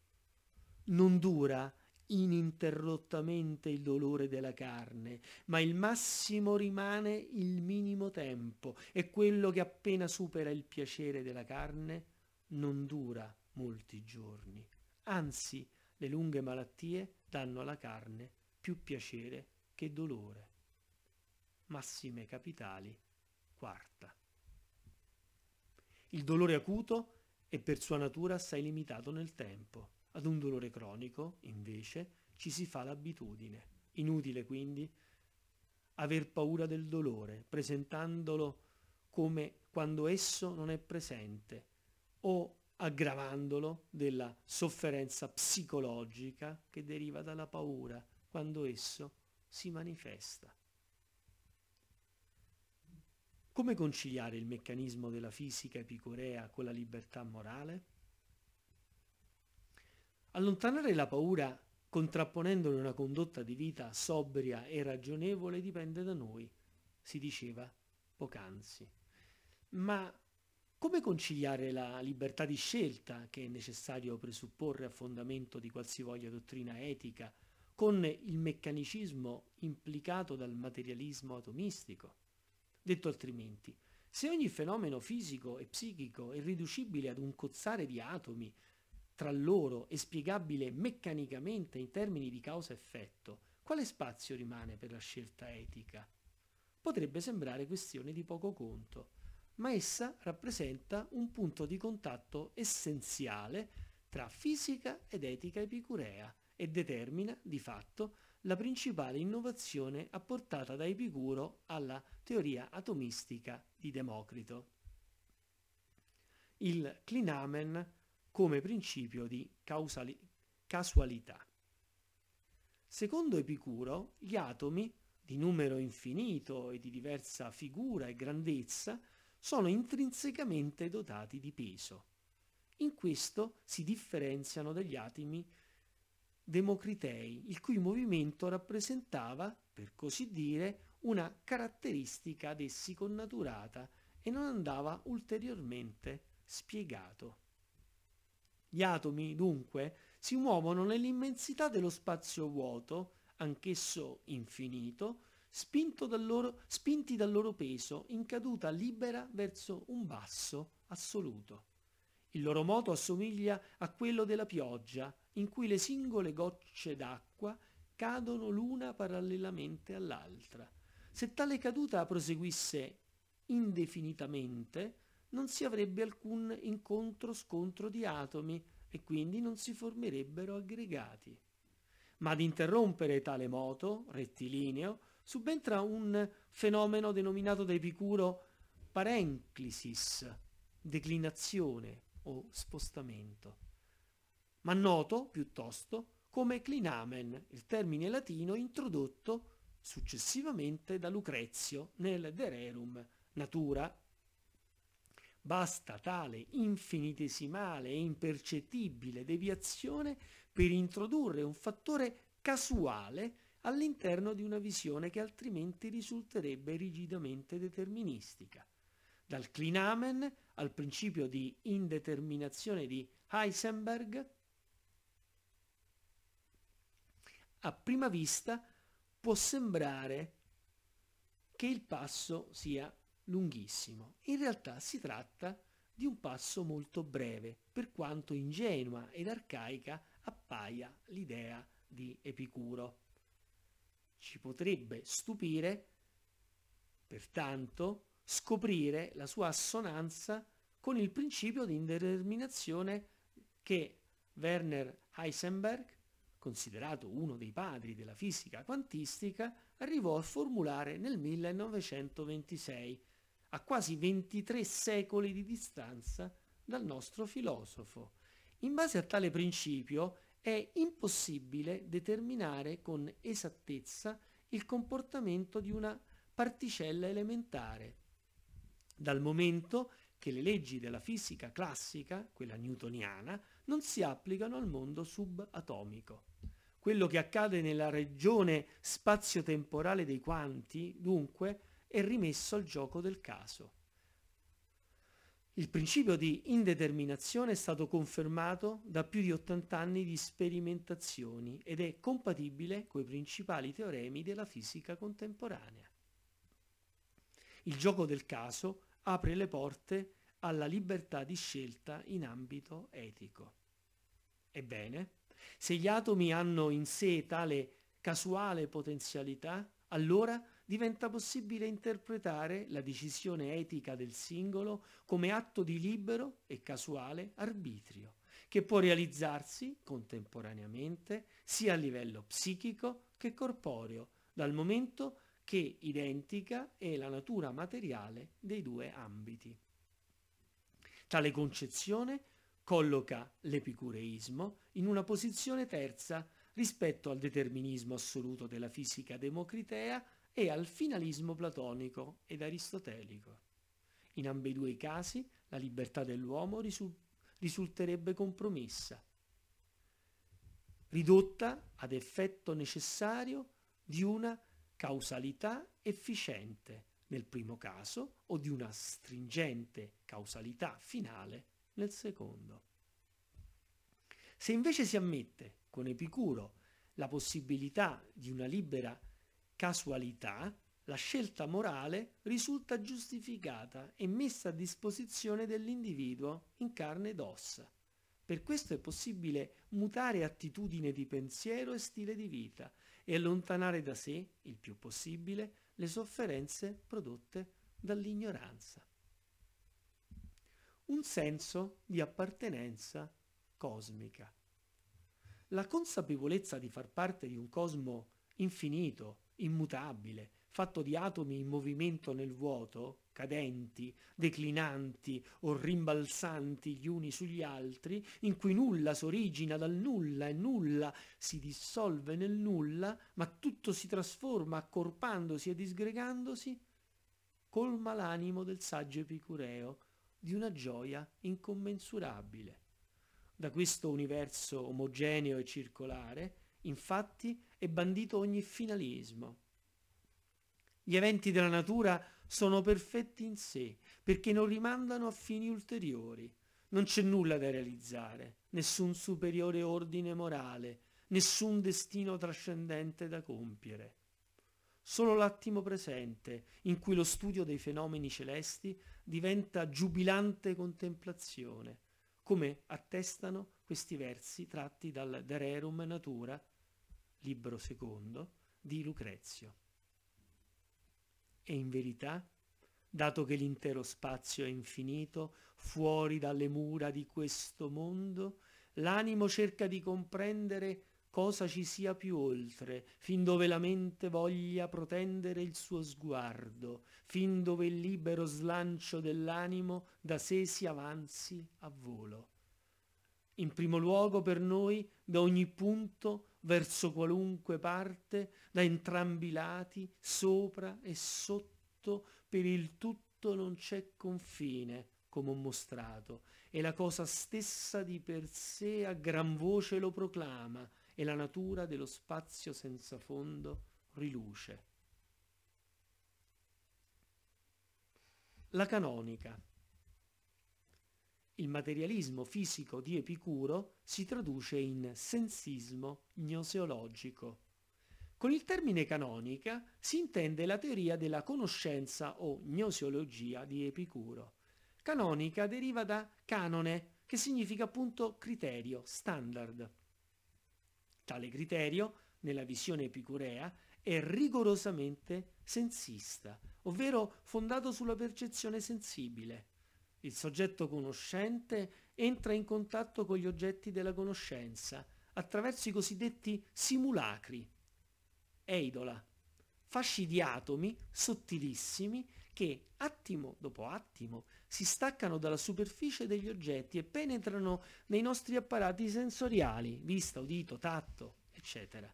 non dura ininterrottamente il dolore della carne, ma il massimo rimane il minimo tempo e quello che appena supera il piacere della carne non dura molti giorni. Anzi, le lunghe malattie danno alla carne più piacere che dolore. Massime capitali, quarta. Il dolore acuto è per sua natura assai limitato nel tempo ad un dolore cronico, invece, ci si fa l'abitudine. Inutile quindi aver paura del dolore, presentandolo come quando esso non è presente o aggravandolo della sofferenza psicologica che deriva dalla paura quando esso si manifesta. Come conciliare il meccanismo della fisica epicorea con la libertà morale? Allontanare la paura contrapponendone una condotta di vita sobria e ragionevole dipende da noi, si diceva poc'anzi. Ma come conciliare la libertà di scelta, che è necessario presupporre a fondamento di qualsivoglia dottrina etica, con il meccanicismo implicato dal materialismo atomistico? Detto altrimenti, se ogni fenomeno fisico e psichico è riducibile ad un cozzare di atomi tra loro e spiegabile meccanicamente in termini di causa-effetto, quale spazio rimane per la scelta etica? Potrebbe sembrare questione di poco conto, ma essa rappresenta un punto di contatto essenziale tra fisica ed etica epicurea e determina, di fatto, la principale innovazione apportata da Epicuro alla teoria atomistica di Democrito. Il clinamen come principio di causali- casualità. Secondo Epicuro, gli atomi, di numero infinito e di diversa figura e grandezza, sono intrinsecamente dotati di peso. In questo si differenziano dagli atomi democritei, il cui movimento rappresentava, per così dire, una caratteristica ad essi connaturata e non andava ulteriormente spiegato. Gli atomi, dunque, si muovono nell'immensità dello spazio vuoto, anch'esso infinito, dal loro, spinti dal loro peso in caduta libera verso un basso assoluto. Il loro moto assomiglia a quello della pioggia, in cui le singole gocce d'acqua cadono l'una parallelamente all'altra. Se tale caduta proseguisse indefinitamente, non si avrebbe alcun incontro-scontro di atomi e quindi non si formerebbero aggregati. Ma ad interrompere tale moto rettilineo subentra un fenomeno denominato da Epicuro parenclisis, declinazione o spostamento, ma noto piuttosto come clinamen, il termine latino introdotto successivamente da Lucrezio nel De Rerum Natura Basta tale infinitesimale e impercettibile deviazione per introdurre un fattore casuale all'interno di una visione che altrimenti risulterebbe rigidamente deterministica. Dal clinamen al principio di indeterminazione di Heisenberg, a prima vista può sembrare che il passo sia lunghissimo. In realtà si tratta di un passo molto breve, per quanto ingenua ed arcaica appaia l'idea di Epicuro. Ci potrebbe stupire, pertanto, scoprire la sua assonanza con il principio di indeterminazione che Werner Heisenberg, considerato uno dei padri della fisica quantistica, arrivò a formulare nel 1926 a quasi 23 secoli di distanza dal nostro filosofo. In base a tale principio è impossibile determinare con esattezza il comportamento di una particella elementare, dal momento che le leggi della fisica classica, quella newtoniana, non si applicano al mondo subatomico. Quello che accade nella regione spazio-temporale dei quanti, dunque, e rimesso al gioco del caso. Il principio di indeterminazione è stato confermato da più di 80 anni di sperimentazioni ed è compatibile con i principali teoremi della fisica contemporanea. Il gioco del caso apre le porte alla libertà di scelta in ambito etico. Ebbene, se gli atomi hanno in sé tale casuale potenzialità, allora diventa possibile interpretare la decisione etica del singolo come atto di libero e casuale arbitrio, che può realizzarsi contemporaneamente sia a livello psichico che corporeo, dal momento che identica è la natura materiale dei due ambiti. Tale concezione colloca l'epicureismo in una posizione terza rispetto al determinismo assoluto della fisica democritea e al finalismo platonico ed aristotelico. In ambedue i casi la libertà dell'uomo risulterebbe compromessa, ridotta ad effetto necessario di una causalità efficiente nel primo caso o di una stringente causalità finale nel secondo. Se invece si ammette con Epicuro la possibilità di una libera casualità, la scelta morale risulta giustificata e messa a disposizione dell'individuo in carne ed ossa. Per questo è possibile mutare attitudine di pensiero e stile di vita e allontanare da sé, il più possibile, le sofferenze prodotte dall'ignoranza. Un senso di appartenenza cosmica. La consapevolezza di far parte di un cosmo infinito, immutabile, fatto di atomi in movimento nel vuoto, cadenti, declinanti o rimbalzanti gli uni sugli altri, in cui nulla s'origina dal nulla e nulla si dissolve nel nulla, ma tutto si trasforma accorpandosi e disgregandosi, colma l'animo del saggio epicureo di una gioia incommensurabile. Da questo universo omogeneo e circolare, Infatti è bandito ogni finalismo. Gli eventi della natura sono perfetti in sé, perché non rimandano a fini ulteriori. Non c'è nulla da realizzare, nessun superiore ordine morale, nessun destino trascendente da compiere. Solo l'attimo presente, in cui lo studio dei fenomeni celesti diventa giubilante contemplazione, come attestano questi versi tratti dal Dererum Natura libro secondo, di Lucrezio. E in verità, dato che l'intero spazio è infinito, fuori dalle mura di questo mondo, l'animo cerca di comprendere cosa ci sia più oltre, fin dove la mente voglia protendere il suo sguardo, fin dove il libero slancio dell'animo da sé si avanzi a volo. In primo luogo per noi da ogni punto verso qualunque parte, da entrambi i lati, sopra e sotto, per il tutto non c'è confine, come ho mostrato, e la cosa stessa di per sé a gran voce lo proclama, e la natura dello spazio senza fondo riluce. La canonica il materialismo fisico di Epicuro si traduce in sensismo gnoseologico. Con il termine canonica si intende la teoria della conoscenza o gnoseologia di Epicuro. Canonica deriva da canone, che significa appunto criterio, standard. Tale criterio, nella visione epicurea, è rigorosamente sensista, ovvero fondato sulla percezione sensibile. Il soggetto conoscente entra in contatto con gli oggetti della conoscenza attraverso i cosiddetti simulacri. Eidola, fasci di atomi sottilissimi che, attimo dopo attimo, si staccano dalla superficie degli oggetti e penetrano nei nostri apparati sensoriali, vista, udito, tatto, eccetera.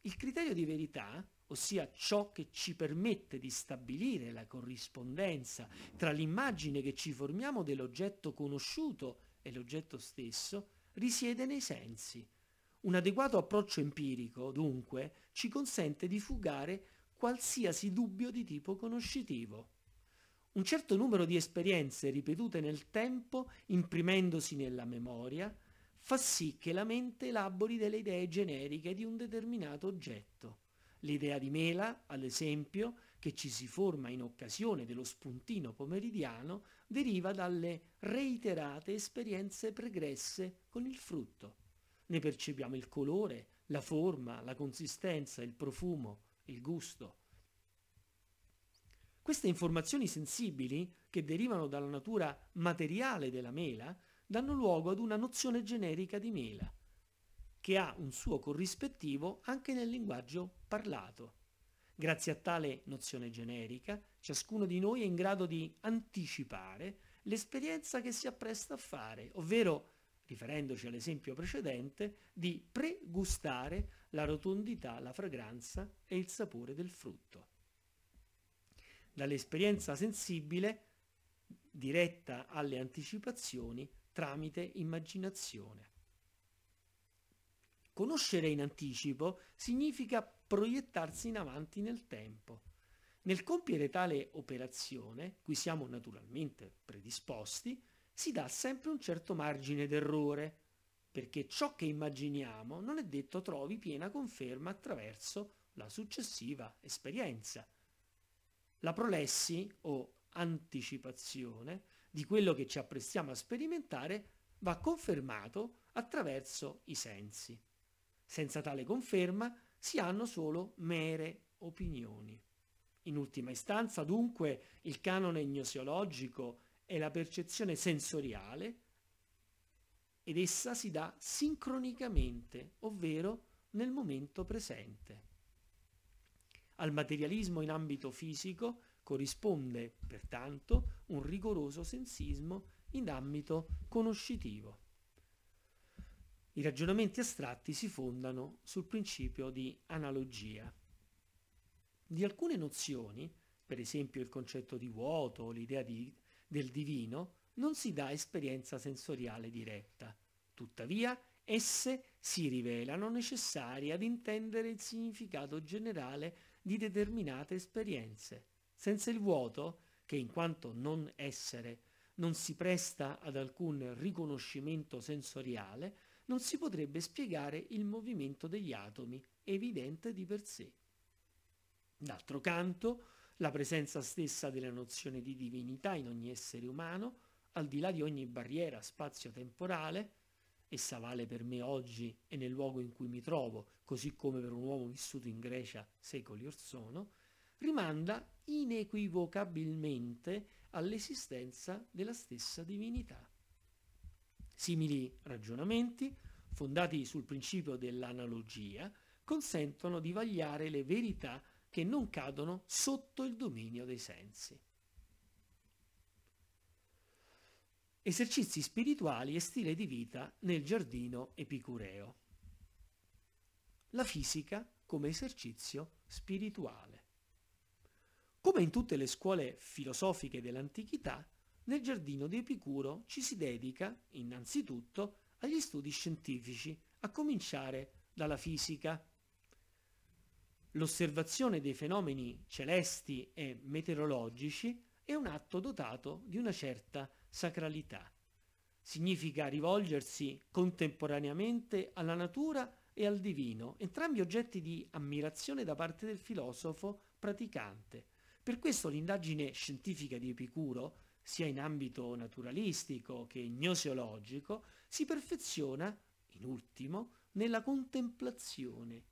Il criterio di verità ossia ciò che ci permette di stabilire la corrispondenza tra l'immagine che ci formiamo dell'oggetto conosciuto e l'oggetto stesso, risiede nei sensi. Un adeguato approccio empirico, dunque, ci consente di fugare qualsiasi dubbio di tipo conoscitivo. Un certo numero di esperienze ripetute nel tempo, imprimendosi nella memoria, fa sì che la mente elabori delle idee generiche di un determinato oggetto. L'idea di mela, ad esempio, che ci si forma in occasione dello spuntino pomeridiano, deriva dalle reiterate esperienze pregresse con il frutto. Ne percepiamo il colore, la forma, la consistenza, il profumo, il gusto. Queste informazioni sensibili, che derivano dalla natura materiale della mela, danno luogo ad una nozione generica di mela, che ha un suo corrispettivo anche nel linguaggio parlato. Grazie a tale nozione generica, ciascuno di noi è in grado di anticipare l'esperienza che si appresta a fare, ovvero, riferendoci all'esempio precedente, di pregustare la rotondità, la fragranza e il sapore del frutto. Dall'esperienza sensibile diretta alle anticipazioni tramite immaginazione. Conoscere in anticipo significa proiettarsi in avanti nel tempo. Nel compiere tale operazione, cui siamo naturalmente predisposti, si dà sempre un certo margine d'errore, perché ciò che immaginiamo non è detto trovi piena conferma attraverso la successiva esperienza. La prolessi o anticipazione di quello che ci apprestiamo a sperimentare va confermato attraverso i sensi. Senza tale conferma si hanno solo mere opinioni. In ultima istanza, dunque, il canone gnoseologico è la percezione sensoriale ed essa si dà sincronicamente, ovvero nel momento presente. Al materialismo in ambito fisico corrisponde, pertanto, un rigoroso sensismo in ambito conoscitivo. I ragionamenti astratti si fondano sul principio di analogia. Di alcune nozioni, per esempio il concetto di vuoto o l'idea di, del divino, non si dà esperienza sensoriale diretta. Tuttavia, esse si rivelano necessarie ad intendere il significato generale di determinate esperienze. Senza il vuoto, che in quanto non essere non si presta ad alcun riconoscimento sensoriale, non si potrebbe spiegare il movimento degli atomi, evidente di per sé. D'altro canto, la presenza stessa della nozione di divinità in ogni essere umano, al di là di ogni barriera spazio-temporale, essa vale per me oggi e nel luogo in cui mi trovo, così come per un uomo vissuto in Grecia secoli or sono, rimanda inequivocabilmente all'esistenza della stessa divinità. Simili ragionamenti, fondati sul principio dell'analogia, consentono di vagliare le verità che non cadono sotto il dominio dei sensi. Esercizi spirituali e stile di vita nel giardino epicureo. La fisica come esercizio spirituale. Come in tutte le scuole filosofiche dell'antichità, nel giardino di Epicuro ci si dedica, innanzitutto, agli studi scientifici, a cominciare dalla fisica. L'osservazione dei fenomeni celesti e meteorologici è un atto dotato di una certa sacralità. Significa rivolgersi contemporaneamente alla natura e al divino, entrambi oggetti di ammirazione da parte del filosofo praticante. Per questo l'indagine scientifica di Epicuro sia in ambito naturalistico che gnoseologico, si perfeziona, in ultimo, nella contemplazione.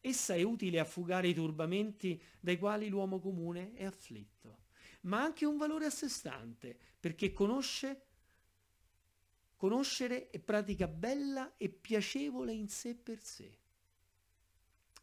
Essa è utile a fugare i turbamenti dai quali l'uomo comune è afflitto, ma ha anche un valore a sé stante, perché conosce conoscere è pratica bella e piacevole in sé per sé.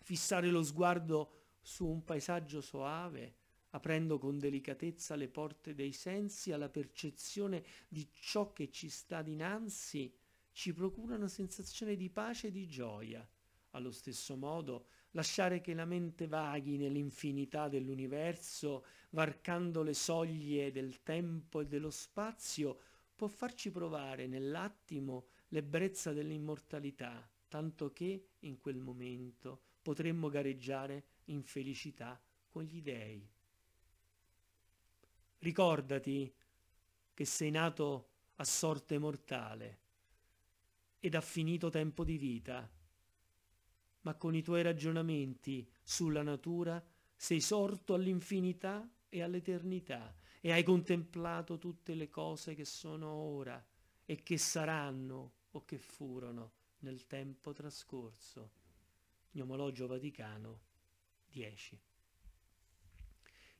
Fissare lo sguardo su un paesaggio soave, aprendo con delicatezza le porte dei sensi alla percezione di ciò che ci sta dinanzi, ci procura una sensazione di pace e di gioia. Allo stesso modo, lasciare che la mente vaghi nell'infinità dell'universo, varcando le soglie del tempo e dello spazio, può farci provare nell'attimo l'ebbrezza dell'immortalità, tanto che, in quel momento, potremmo gareggiare in felicità con gli dei. Ricordati che sei nato a sorte mortale ed a finito tempo di vita, ma con i tuoi ragionamenti sulla natura sei sorto all'infinità e all'eternità e hai contemplato tutte le cose che sono ora e che saranno o che furono nel tempo trascorso. Gnomologio Vaticano 10.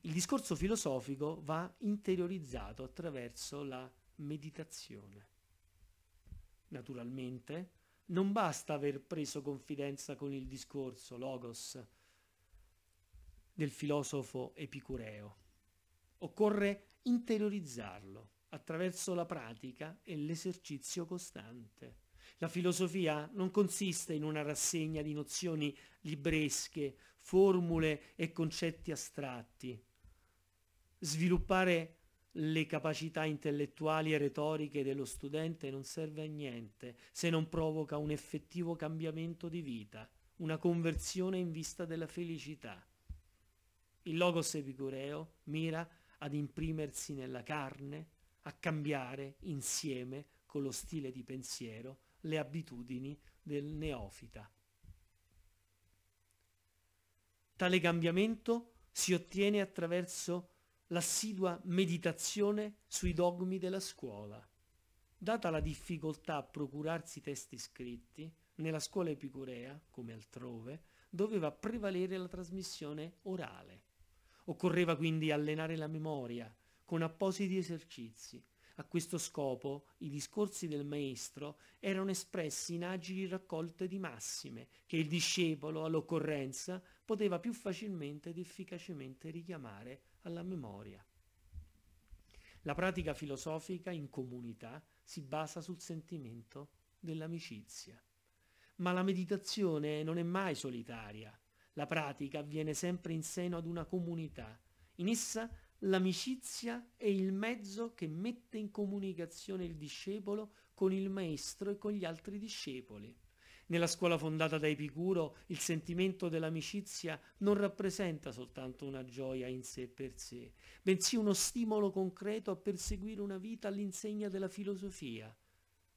Il discorso filosofico va interiorizzato attraverso la meditazione. Naturalmente, non basta aver preso confidenza con il discorso, logos, del filosofo epicureo. Occorre interiorizzarlo attraverso la pratica e l'esercizio costante. La filosofia non consiste in una rassegna di nozioni libresche, formule e concetti astratti, sviluppare le capacità intellettuali e retoriche dello studente non serve a niente se non provoca un effettivo cambiamento di vita, una conversione in vista della felicità. Il logos epicureo mira ad imprimersi nella carne, a cambiare insieme con lo stile di pensiero le abitudini del neofita. Tale cambiamento si ottiene attraverso l'assidua meditazione sui dogmi della scuola. Data la difficoltà a procurarsi testi scritti, nella scuola epicurea, come altrove, doveva prevalere la trasmissione orale. Occorreva quindi allenare la memoria con appositi esercizi. A questo scopo i discorsi del maestro erano espressi in agili raccolte di massime che il discepolo all'occorrenza poteva più facilmente ed efficacemente richiamare alla memoria. La pratica filosofica in comunità si basa sul sentimento dell'amicizia. Ma la meditazione non è mai solitaria. La pratica avviene sempre in seno ad una comunità. In essa l'amicizia è il mezzo che mette in comunicazione il discepolo con il maestro e con gli altri discepoli. Nella scuola fondata da Epicuro il sentimento dell'amicizia non rappresenta soltanto una gioia in sé per sé, bensì uno stimolo concreto a perseguire una vita all'insegna della filosofia,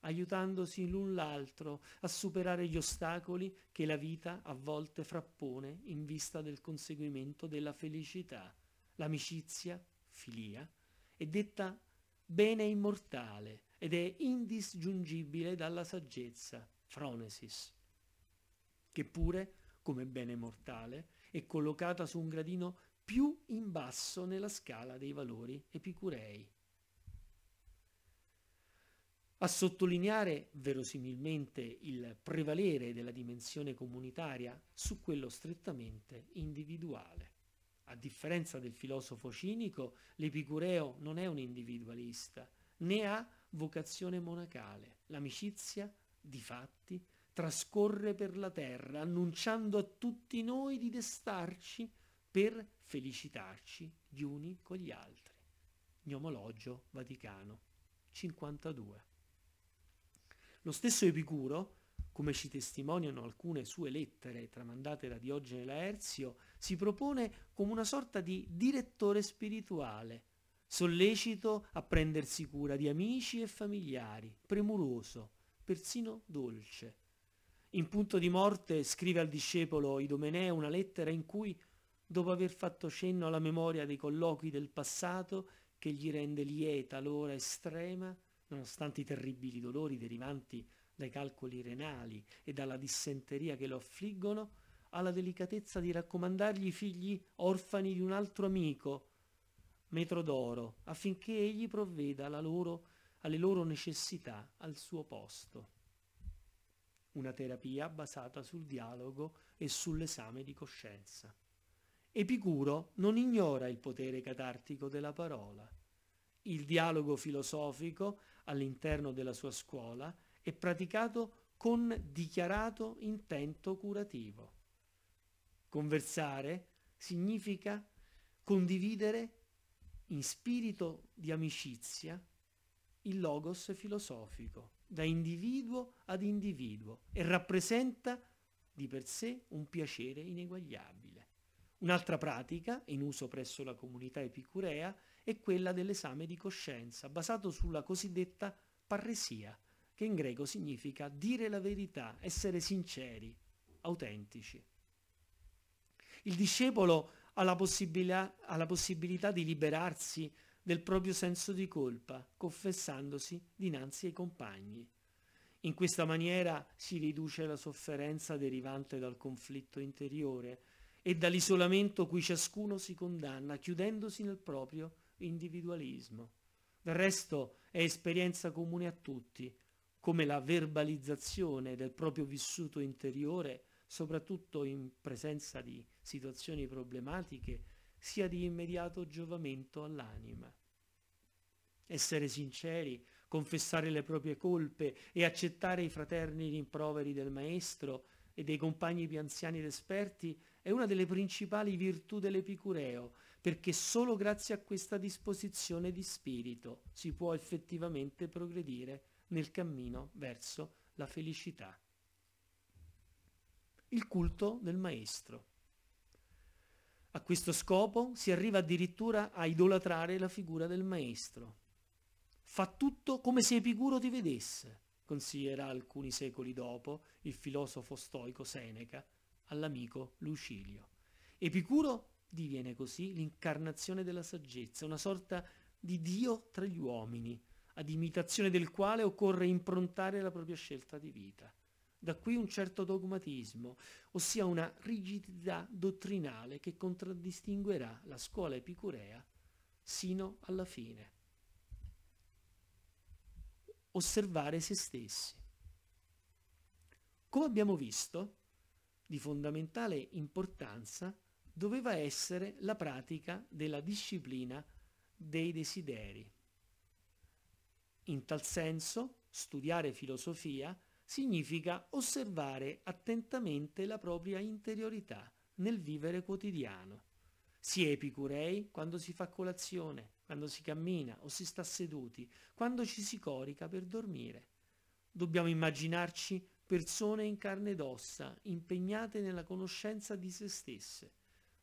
aiutandosi l'un l'altro a superare gli ostacoli che la vita a volte frappone in vista del conseguimento della felicità. L'amicizia, filia, è detta bene immortale ed è indisgiungibile dalla saggezza. Fronesis, che pure, come bene mortale, è collocata su un gradino più in basso nella scala dei valori epicurei. A sottolineare verosimilmente il prevalere della dimensione comunitaria su quello strettamente individuale. A differenza del filosofo cinico, l'epicureo non è un individualista, né ha vocazione monacale. L'amicizia Difatti, trascorre per la terra, annunciando a tutti noi di destarci per felicitarci gli uni con gli altri. Gnomologio Vaticano 52. Lo stesso Epicuro, come ci testimoniano alcune sue lettere tramandate da Diogene Laerzio, si propone come una sorta di direttore spirituale, sollecito a prendersi cura di amici e familiari, premuroso, persino dolce. In punto di morte scrive al discepolo Idomeneo una lettera in cui, dopo aver fatto cenno alla memoria dei colloqui del passato, che gli rende lieta l'ora estrema, nonostante i terribili dolori derivanti dai calcoli renali e dalla dissenteria che lo affliggono, ha la delicatezza di raccomandargli i figli orfani di un altro amico, Metrodoro, affinché egli provveda alla loro alle loro necessità al suo posto. Una terapia basata sul dialogo e sull'esame di coscienza. Epicuro non ignora il potere catartico della parola. Il dialogo filosofico all'interno della sua scuola è praticato con dichiarato intento curativo. Conversare significa condividere in spirito di amicizia il logos filosofico, da individuo ad individuo, e rappresenta di per sé un piacere ineguagliabile. Un'altra pratica, in uso presso la comunità epicurea, è quella dell'esame di coscienza, basato sulla cosiddetta parresia, che in greco significa dire la verità, essere sinceri, autentici. Il discepolo ha la, ha la possibilità di liberarsi del proprio senso di colpa, confessandosi dinanzi ai compagni. In questa maniera si riduce la sofferenza derivante dal conflitto interiore e dall'isolamento cui ciascuno si condanna, chiudendosi nel proprio individualismo. Del resto è esperienza comune a tutti, come la verbalizzazione del proprio vissuto interiore, soprattutto in presenza di situazioni problematiche, sia di immediato giovamento all'anima. Essere sinceri, confessare le proprie colpe e accettare i fraterni rimproveri del maestro e dei compagni più anziani ed esperti è una delle principali virtù dell'Epicureo, perché solo grazie a questa disposizione di spirito si può effettivamente progredire nel cammino verso la felicità. Il culto del maestro. A questo scopo si arriva addirittura a idolatrare la figura del maestro. Fa tutto come se Epicuro ti vedesse, consiglierà alcuni secoli dopo il filosofo stoico Seneca all'amico Lucilio. Epicuro diviene così l'incarnazione della saggezza, una sorta di Dio tra gli uomini, ad imitazione del quale occorre improntare la propria scelta di vita. Da qui un certo dogmatismo, ossia una rigidità dottrinale che contraddistinguerà la scuola epicurea sino alla fine. Osservare se stessi. Come abbiamo visto, di fondamentale importanza doveva essere la pratica della disciplina dei desideri. In tal senso, studiare filosofia significa osservare attentamente la propria interiorità nel vivere quotidiano. Si è epicurei quando si fa colazione, quando si cammina o si sta seduti, quando ci si corica per dormire. Dobbiamo immaginarci persone in carne ed ossa, impegnate nella conoscenza di se stesse.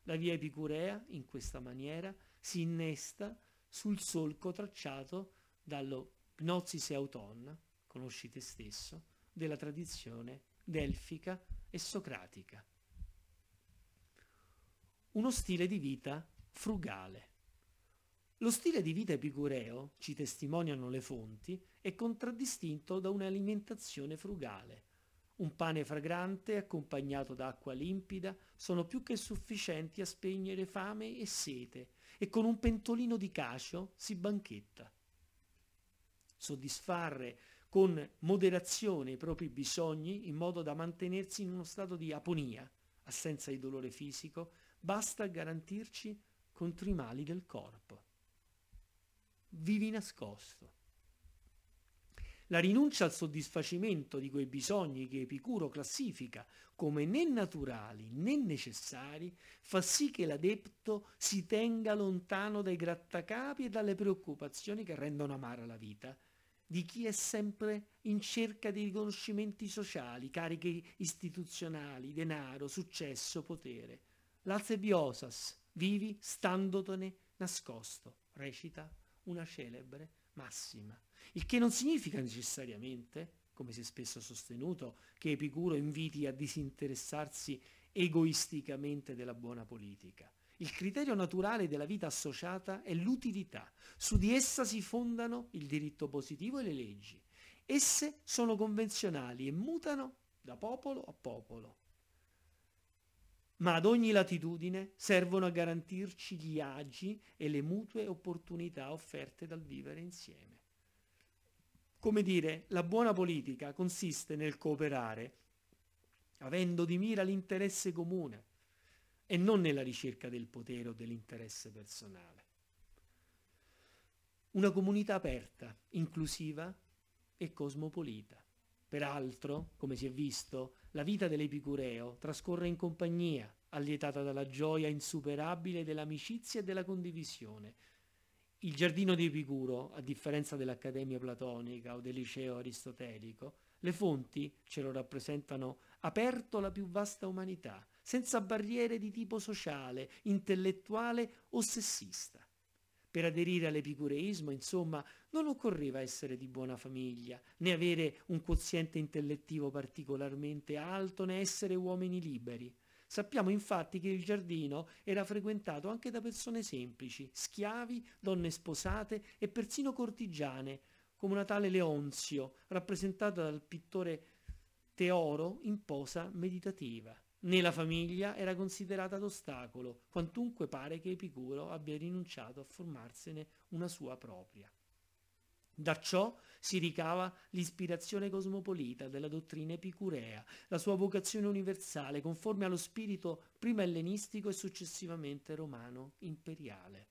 La via epicurea, in questa maniera, si innesta sul solco tracciato dallo Gnosis Auton, conosci te stesso, della tradizione delfica e socratica. Uno stile di vita frugale. Lo stile di vita epicureo, ci testimoniano le fonti, è contraddistinto da un'alimentazione frugale. Un pane fragrante accompagnato da acqua limpida sono più che sufficienti a spegnere fame e sete e con un pentolino di cacio si banchetta. Soddisfare con moderazione i propri bisogni in modo da mantenersi in uno stato di aponia, assenza di dolore fisico, basta garantirci contro i mali del corpo. Vivi nascosto. La rinuncia al soddisfacimento di quei bisogni che Epicuro classifica come né naturali né necessari fa sì che l'adepto si tenga lontano dai grattacapi e dalle preoccupazioni che rendono amara la vita di chi è sempre in cerca di riconoscimenti sociali, cariche istituzionali, denaro, successo, potere. L'alzebiosas vivi standotone nascosto, recita una celebre massima, il che non significa necessariamente, come si è spesso sostenuto, che Epicuro inviti a disinteressarsi egoisticamente della buona politica. Il criterio naturale della vita associata è l'utilità. Su di essa si fondano il diritto positivo e le leggi. Esse sono convenzionali e mutano da popolo a popolo. Ma ad ogni latitudine servono a garantirci gli agi e le mutue opportunità offerte dal vivere insieme. Come dire, la buona politica consiste nel cooperare, avendo di mira l'interesse comune, e non nella ricerca del potere o dell'interesse personale. Una comunità aperta, inclusiva e cosmopolita. Peraltro, come si è visto, la vita dell'epicureo trascorre in compagnia, allietata dalla gioia insuperabile dell'amicizia e della condivisione. Il giardino di Epicuro, a differenza dell'Accademia platonica o del liceo aristotelico, le fonti ce lo rappresentano aperto alla più vasta umanità, senza barriere di tipo sociale, intellettuale o sessista. Per aderire all'epicureismo, insomma, non occorreva essere di buona famiglia, né avere un quoziente intellettivo particolarmente alto, né essere uomini liberi. Sappiamo infatti che il giardino era frequentato anche da persone semplici, schiavi, donne sposate e persino cortigiane, come una tale Leonzio, rappresentata dal pittore Teoro in posa meditativa né la famiglia era considerata d'ostacolo, quantunque pare che Epicuro abbia rinunciato a formarsene una sua propria. Da ciò si ricava l'ispirazione cosmopolita della dottrina epicurea, la sua vocazione universale conforme allo spirito prima ellenistico e successivamente romano imperiale.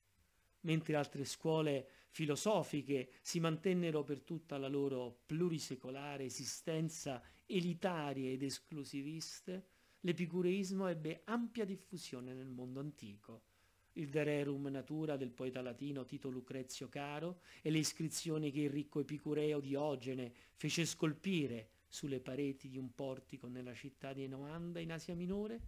Mentre altre scuole filosofiche si mantennero per tutta la loro plurisecolare esistenza elitarie ed esclusiviste, l'epicureismo ebbe ampia diffusione nel mondo antico. Il Dererum Natura del poeta latino Tito Lucrezio Caro e le iscrizioni che il ricco epicureo Diogene fece scolpire sulle pareti di un portico nella città di Enoanda in Asia Minore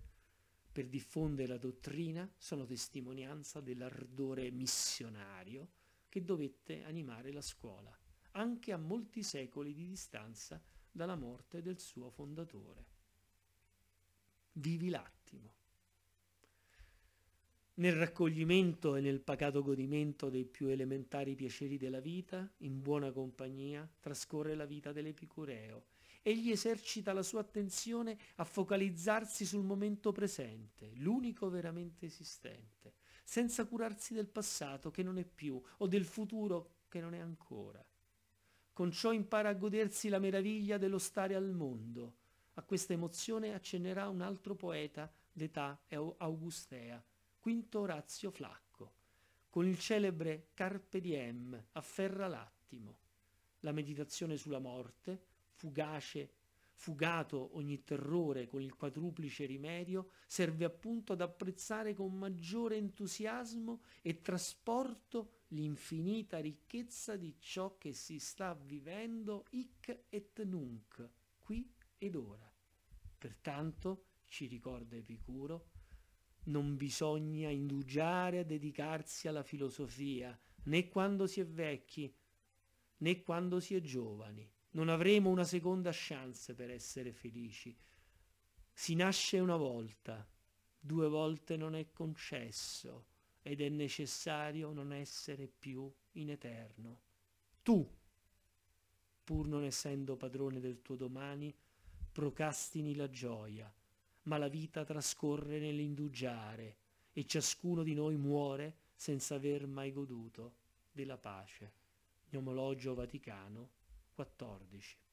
per diffondere la dottrina sono testimonianza dell'ardore missionario che dovette animare la scuola, anche a molti secoli di distanza dalla morte del suo fondatore vivi l'attimo. Nel raccoglimento e nel pacato godimento dei più elementari piaceri della vita, in buona compagnia, trascorre la vita dell'Epicureo. Egli esercita la sua attenzione a focalizzarsi sul momento presente, l'unico veramente esistente, senza curarsi del passato che non è più o del futuro che non è ancora. Con ciò impara a godersi la meraviglia dello stare al mondo, a questa emozione accennerà un altro poeta d'età augustea, Quinto Orazio Flacco, con il celebre Carpe diem, afferra l'attimo. La meditazione sulla morte, fugace, fugato ogni terrore con il quadruplice rimedio, serve appunto ad apprezzare con maggiore entusiasmo e trasporto l'infinita ricchezza di ciò che si sta vivendo hic et nunc, qui ed ora. Pertanto, ci ricorda Epicuro, non bisogna indugiare a dedicarsi alla filosofia, né quando si è vecchi, né quando si è giovani. Non avremo una seconda chance per essere felici. Si nasce una volta, due volte non è concesso ed è necessario non essere più in eterno. Tu, pur non essendo padrone del tuo domani, procrastini la gioia, ma la vita trascorre nell'indugiare e ciascuno di noi muore senza aver mai goduto della pace. Gnomologio Vaticano 14.